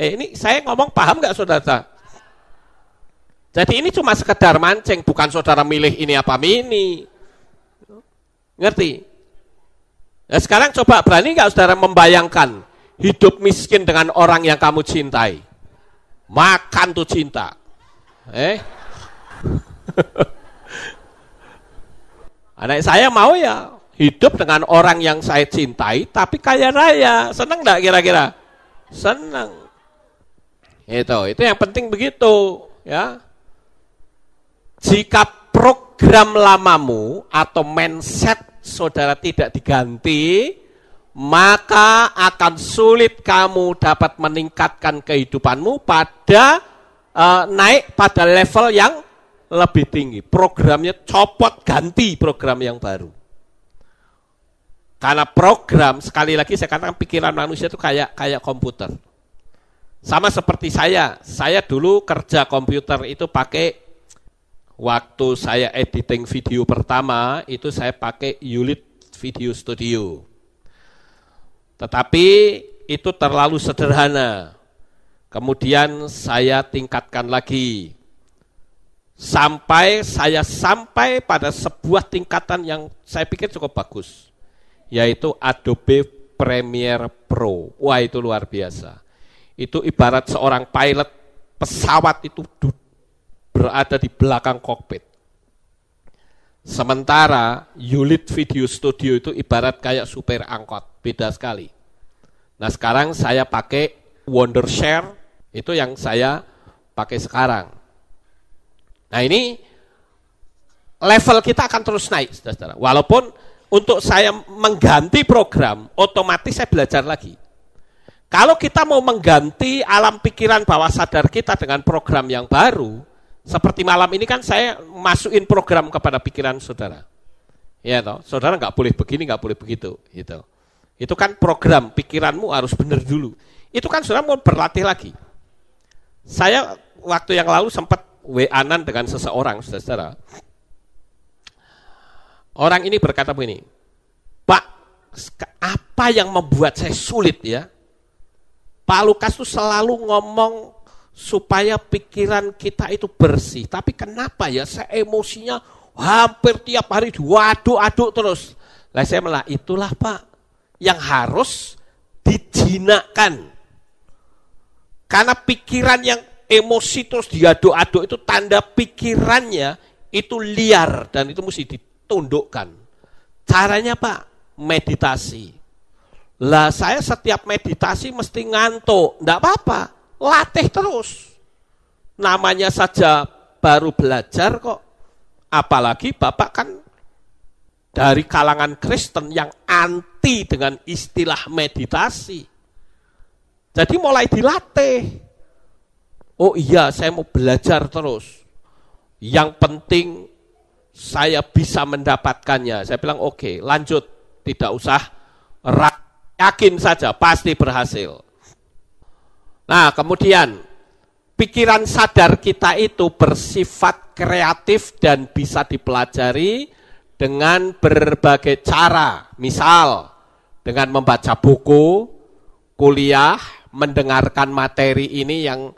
Eh, ini saya ngomong paham nggak saudara? Jadi ini cuma sekedar mancing, bukan saudara milih ini apa mini Ngerti? Ya sekarang coba berani nggak saudara membayangkan hidup miskin dengan orang yang kamu cintai? Makan tuh cinta, Eh? Anak saya mau ya hidup dengan orang yang saya cintai tapi kaya raya. seneng gak kira-kira? seneng Itu, itu yang penting begitu, ya. Jika program lamamu atau mindset saudara tidak diganti, maka akan sulit kamu dapat meningkatkan kehidupanmu pada uh, naik pada level yang lebih tinggi. Programnya copot ganti program yang baru. Karena program sekali lagi saya katakan pikiran manusia itu kayak kayak komputer. Sama seperti saya, saya dulu kerja komputer itu pakai waktu saya editing video pertama itu saya pakai unit Video Studio. Tetapi itu terlalu sederhana. Kemudian saya tingkatkan lagi sampai saya sampai pada sebuah tingkatan yang saya pikir cukup bagus yaitu Adobe Premiere Pro. Wah, itu luar biasa. Itu ibarat seorang pilot pesawat itu berada di belakang kokpit. Sementara unit video studio itu ibarat kayak supir angkot, beda sekali. Nah, sekarang saya pakai Wondershare itu yang saya pakai sekarang. Nah ini level kita akan terus naik, saudara Walaupun untuk saya mengganti program, otomatis saya belajar lagi. Kalau kita mau mengganti alam pikiran bawah sadar kita dengan program yang baru, seperti malam ini kan saya masukin program kepada pikiran saudara. Ya toh, saudara nggak boleh begini, nggak boleh begitu, gitu. Itu kan program pikiranmu harus benar dulu. Itu kan saudara mau berlatih lagi. Saya waktu yang lalu sempat WA-an dengan seseorang, saudara Orang ini berkata begini, Pak, apa yang membuat saya sulit ya? Pak Lukas itu selalu ngomong supaya pikiran kita itu bersih. Tapi kenapa ya saya emosinya hampir tiap hari waduh aduk terus. Lah saya malah itulah Pak yang harus dijinakkan karena pikiran yang emosi terus diaduk-aduk itu tanda pikirannya itu liar dan itu mesti ditundukkan. Caranya Pak, meditasi. Lah saya setiap meditasi mesti ngantuk, enggak apa-apa, latih terus. Namanya saja baru belajar kok. Apalagi Bapak kan dari kalangan Kristen yang anti dengan istilah meditasi. Jadi mulai dilatih. Oh iya, saya mau belajar terus. Yang penting saya bisa mendapatkannya. Saya bilang oke, okay, lanjut. Tidak usah yakin saja, pasti berhasil. Nah, kemudian pikiran sadar kita itu bersifat kreatif dan bisa dipelajari dengan berbagai cara. Misal, dengan membaca buku, kuliah, mendengarkan materi ini yang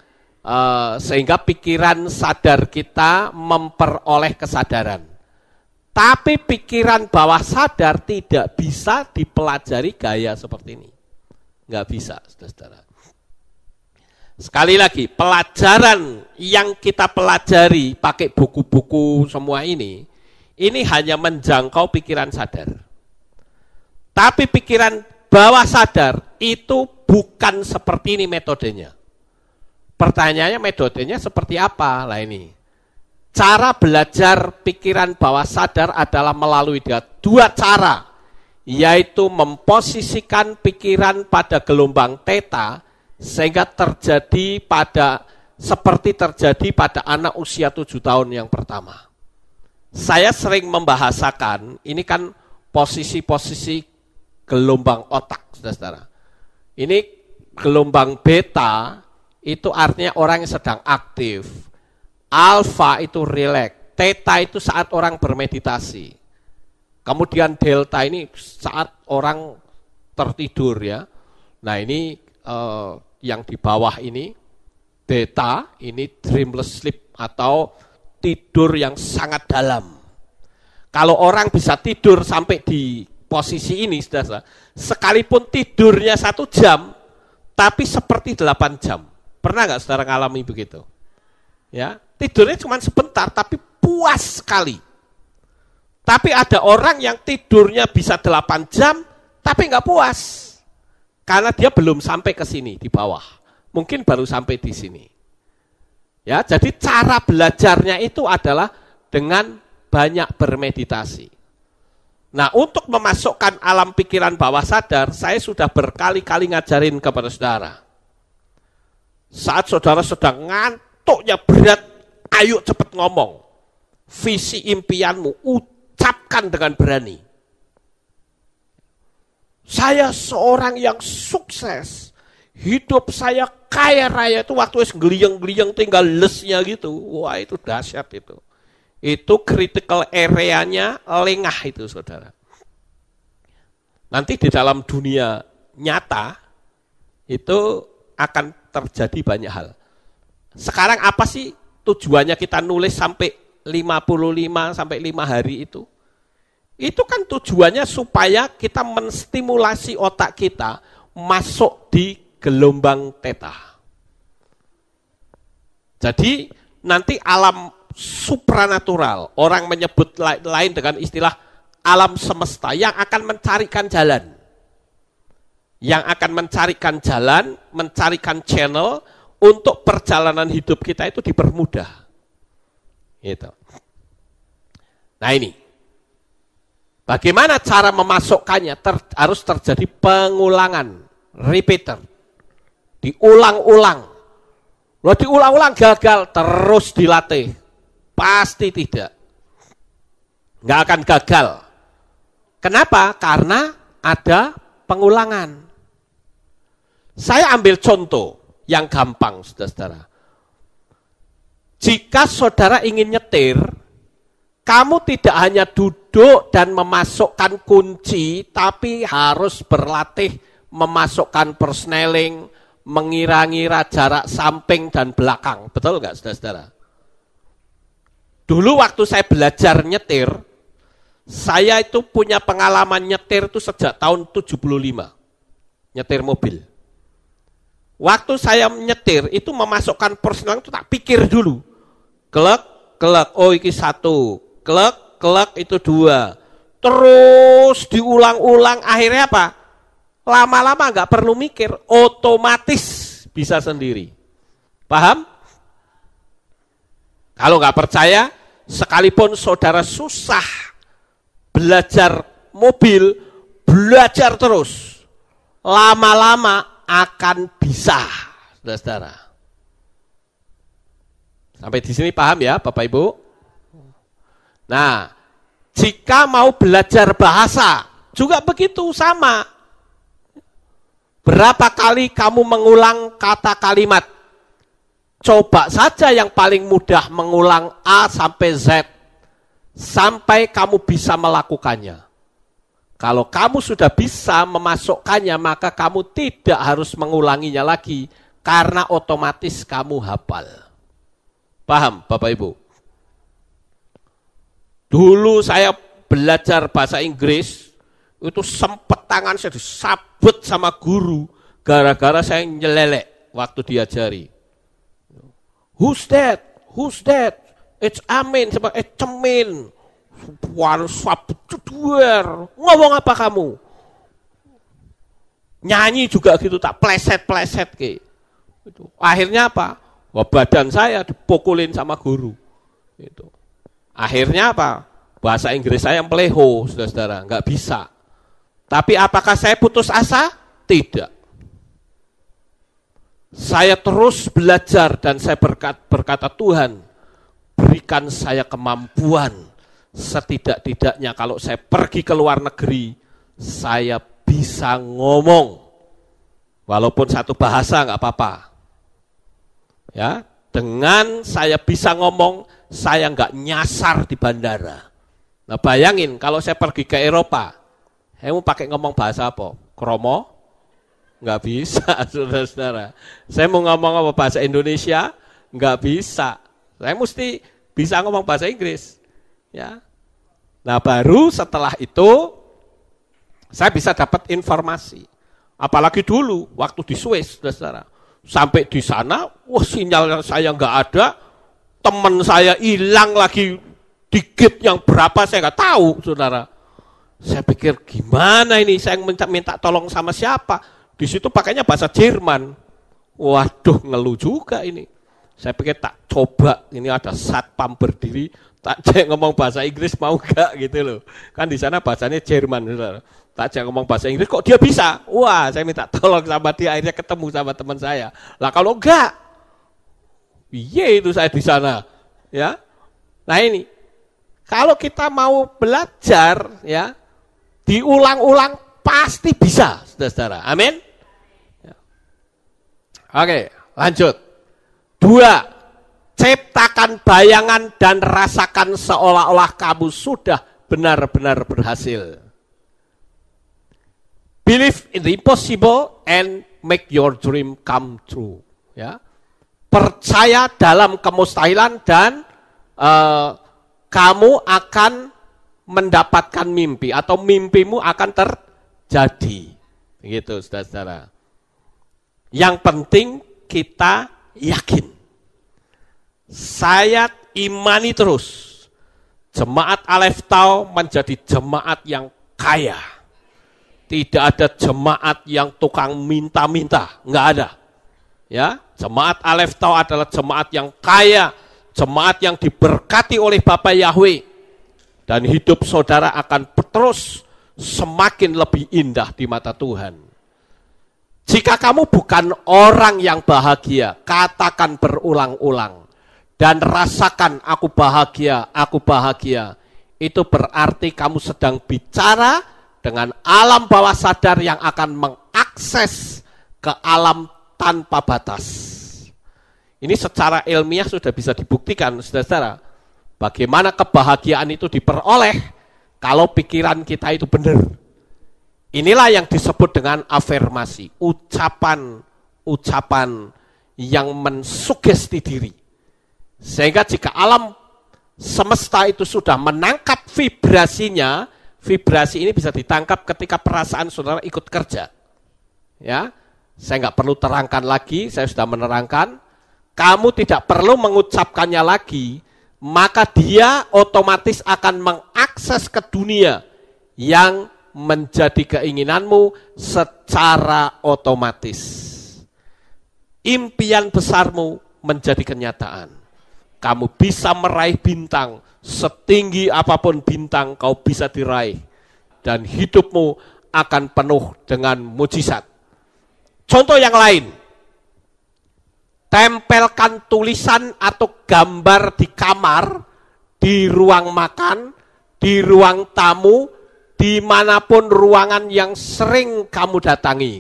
uh, sehingga pikiran sadar kita memperoleh kesadaran. Tapi pikiran bawah sadar tidak bisa dipelajari gaya seperti ini. Nggak bisa, saudara-saudara. Sekali lagi, pelajaran yang kita pelajari pakai buku-buku semua ini, ini hanya menjangkau pikiran sadar. Tapi pikiran bawah sadar itu bukan seperti ini metodenya. Pertanyaannya metodenya seperti apa lah ini? Cara belajar pikiran bawah sadar adalah melalui dua cara, yaitu memposisikan pikiran pada gelombang teta sehingga terjadi pada seperti terjadi pada anak usia tujuh tahun yang pertama. Saya sering membahasakan, ini kan posisi-posisi gelombang otak, saudara-saudara. Ini gelombang beta itu artinya orang yang sedang aktif. Alfa itu rileks, theta itu saat orang bermeditasi. Kemudian delta ini saat orang tertidur ya. Nah ini eh, yang di bawah ini beta ini dreamless sleep atau tidur yang sangat dalam. Kalau orang bisa tidur sampai di posisi ini, saudara, sekalipun tidurnya satu jam, tapi seperti delapan jam. Pernah nggak saudara ngalami begitu? Ya, tidurnya cuma sebentar, tapi puas sekali. Tapi ada orang yang tidurnya bisa delapan jam, tapi nggak puas. Karena dia belum sampai ke sini, di bawah. Mungkin baru sampai di sini. Ya, jadi cara belajarnya itu adalah dengan banyak bermeditasi. Nah, untuk memasukkan alam pikiran bawah sadar, saya sudah berkali-kali ngajarin kepada saudara. Saat saudara sedang ngantuknya berat, ayo cepat ngomong. Visi impianmu, ucapkan dengan berani. Saya seorang yang sukses. Hidup saya kaya raya itu waktu es geliang-geliang tinggal lesnya gitu. Wah itu dahsyat itu itu critical areanya lengah itu saudara. Nanti di dalam dunia nyata itu akan terjadi banyak hal. Sekarang apa sih tujuannya kita nulis sampai 55 sampai 5 hari itu? Itu kan tujuannya supaya kita menstimulasi otak kita masuk di gelombang teta. Jadi nanti alam supranatural. Orang menyebut lain dengan istilah alam semesta yang akan mencarikan jalan. Yang akan mencarikan jalan, mencarikan channel untuk perjalanan hidup kita itu dipermudah. Gitu. Nah ini, bagaimana cara memasukkannya? Ter, harus terjadi pengulangan, repeater, diulang-ulang. Lo diulang-ulang gagal, terus dilatih, Pasti tidak. Nggak akan gagal. Kenapa? Karena ada pengulangan. Saya ambil contoh yang gampang, saudara-saudara. Jika saudara ingin nyetir, kamu tidak hanya duduk dan memasukkan kunci, tapi harus berlatih memasukkan persneling, mengira-ngira jarak samping dan belakang. Betul nggak, saudara-saudara? Dulu waktu saya belajar nyetir, saya itu punya pengalaman nyetir itu sejak tahun 75. Nyetir mobil. Waktu saya nyetir itu memasukkan personal itu tak pikir dulu. Kelek, kelek, oh iki satu. Kelek, kelek itu dua. Terus diulang-ulang akhirnya apa? Lama-lama nggak perlu mikir, otomatis bisa sendiri. Paham? Kalau nggak percaya, Sekalipun saudara susah belajar mobil, belajar terus. Lama-lama akan bisa, saudara-saudara. Sampai di sini paham ya, Bapak Ibu? Nah, jika mau belajar bahasa, juga begitu sama. Berapa kali kamu mengulang kata kalimat? Coba saja yang paling mudah mengulang A sampai Z sampai kamu bisa melakukannya. Kalau kamu sudah bisa memasukkannya, maka kamu tidak harus mengulanginya lagi karena otomatis kamu hafal. Paham, Bapak Ibu? Dulu saya belajar bahasa Inggris, itu sempet tangan saya disabet sama guru gara-gara saya nyelelek waktu diajari. Who's that? Who's that? It's Amin sama it's eh, Cemin. Ngomong apa kamu? Nyanyi juga gitu tak pleset-pleset ke. Itu. Akhirnya apa? Wah, badan saya dipukulin sama guru. Itu. Akhirnya apa? Bahasa Inggris saya yang peleho, saudara-saudara, Enggak bisa. Tapi apakah saya putus asa? Tidak. Saya terus belajar dan saya berkat, berkata Tuhan, berikan saya kemampuan setidak-tidaknya kalau saya pergi ke luar negeri, saya bisa ngomong. Walaupun satu bahasa enggak apa-apa. Ya, dengan saya bisa ngomong, saya enggak nyasar di bandara. Nah bayangin kalau saya pergi ke Eropa, saya pakai ngomong bahasa apa? Kromo, Nggak bisa, saudara-saudara. Saya mau ngomong apa bahasa Indonesia? Nggak bisa. Saya mesti bisa ngomong bahasa Inggris. Ya. Nah baru setelah itu saya bisa dapat informasi. Apalagi dulu waktu di Swiss, saudara Sampai di sana, wah sinyal saya nggak ada, teman saya hilang lagi dikit yang berapa saya nggak tahu, saudara. Saya pikir gimana ini? Saya minta minta tolong sama siapa? Di situ pakainya bahasa Jerman. Waduh, ngeluh juga ini. Saya pikir tak coba, ini ada satpam berdiri, tak cek ngomong bahasa Inggris mau gak gitu loh. Kan di sana bahasanya Jerman. Tak cek ngomong bahasa Inggris, kok dia bisa? Wah, saya minta tolong sama dia, akhirnya ketemu sama teman saya. Lah kalau enggak, iya itu saya di sana. ya. Nah ini, kalau kita mau belajar, ya, diulang-ulang pasti bisa, saudara-saudara. Amin. Oke, lanjut. Dua, ciptakan bayangan dan rasakan seolah-olah kamu sudah benar-benar berhasil. Believe in the impossible and make your dream come true. Ya, percaya dalam kemustahilan dan uh, kamu akan mendapatkan mimpi atau mimpimu akan terjadi. Begitu, saudara-saudara. Yang penting kita yakin. Saya imani terus. Jemaat Alef Tau menjadi jemaat yang kaya. Tidak ada jemaat yang tukang minta-minta, Enggak ada. Ya, jemaat Alef Tau adalah jemaat yang kaya, jemaat yang diberkati oleh Bapak Yahweh. Dan hidup saudara akan terus semakin lebih indah di mata Tuhan. Jika kamu bukan orang yang bahagia, katakan berulang-ulang dan rasakan aku bahagia, aku bahagia. Itu berarti kamu sedang bicara dengan alam bawah sadar yang akan mengakses ke alam tanpa batas. Ini secara ilmiah sudah bisa dibuktikan, saudara-saudara. Bagaimana kebahagiaan itu diperoleh kalau pikiran kita itu benar. Inilah yang disebut dengan afirmasi, ucapan-ucapan yang mensugesti diri. Sehingga jika alam semesta itu sudah menangkap vibrasinya, vibrasi ini bisa ditangkap ketika perasaan saudara ikut kerja. Ya, saya nggak perlu terangkan lagi, saya sudah menerangkan. Kamu tidak perlu mengucapkannya lagi, maka dia otomatis akan mengakses ke dunia yang menjadi keinginanmu secara otomatis. Impian besarmu menjadi kenyataan. Kamu bisa meraih bintang, setinggi apapun bintang kau bisa diraih. Dan hidupmu akan penuh dengan mujizat. Contoh yang lain, tempelkan tulisan atau gambar di kamar, di ruang makan, di ruang tamu, dimanapun ruangan yang sering kamu datangi.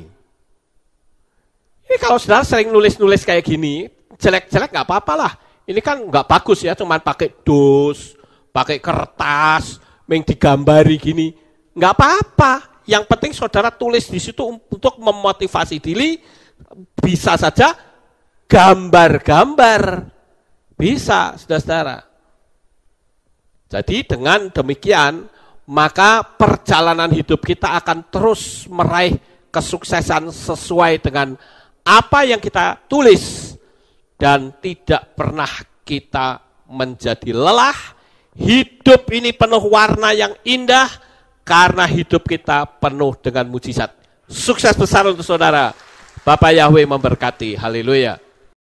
Ini kalau saudara sering nulis-nulis kayak gini, jelek-jelek nggak apa-apa lah. Ini kan nggak bagus ya, cuman pakai dus, pakai kertas, yang digambari gini. Nggak apa-apa. Yang penting saudara tulis di situ untuk memotivasi diri, bisa saja gambar-gambar. Bisa, saudara-saudara. Jadi dengan demikian, maka perjalanan hidup kita akan terus meraih kesuksesan sesuai dengan apa yang kita tulis dan tidak pernah kita menjadi lelah. Hidup ini penuh warna yang indah karena hidup kita penuh dengan mujizat. Sukses besar untuk saudara. Bapak Yahweh memberkati. Haleluya.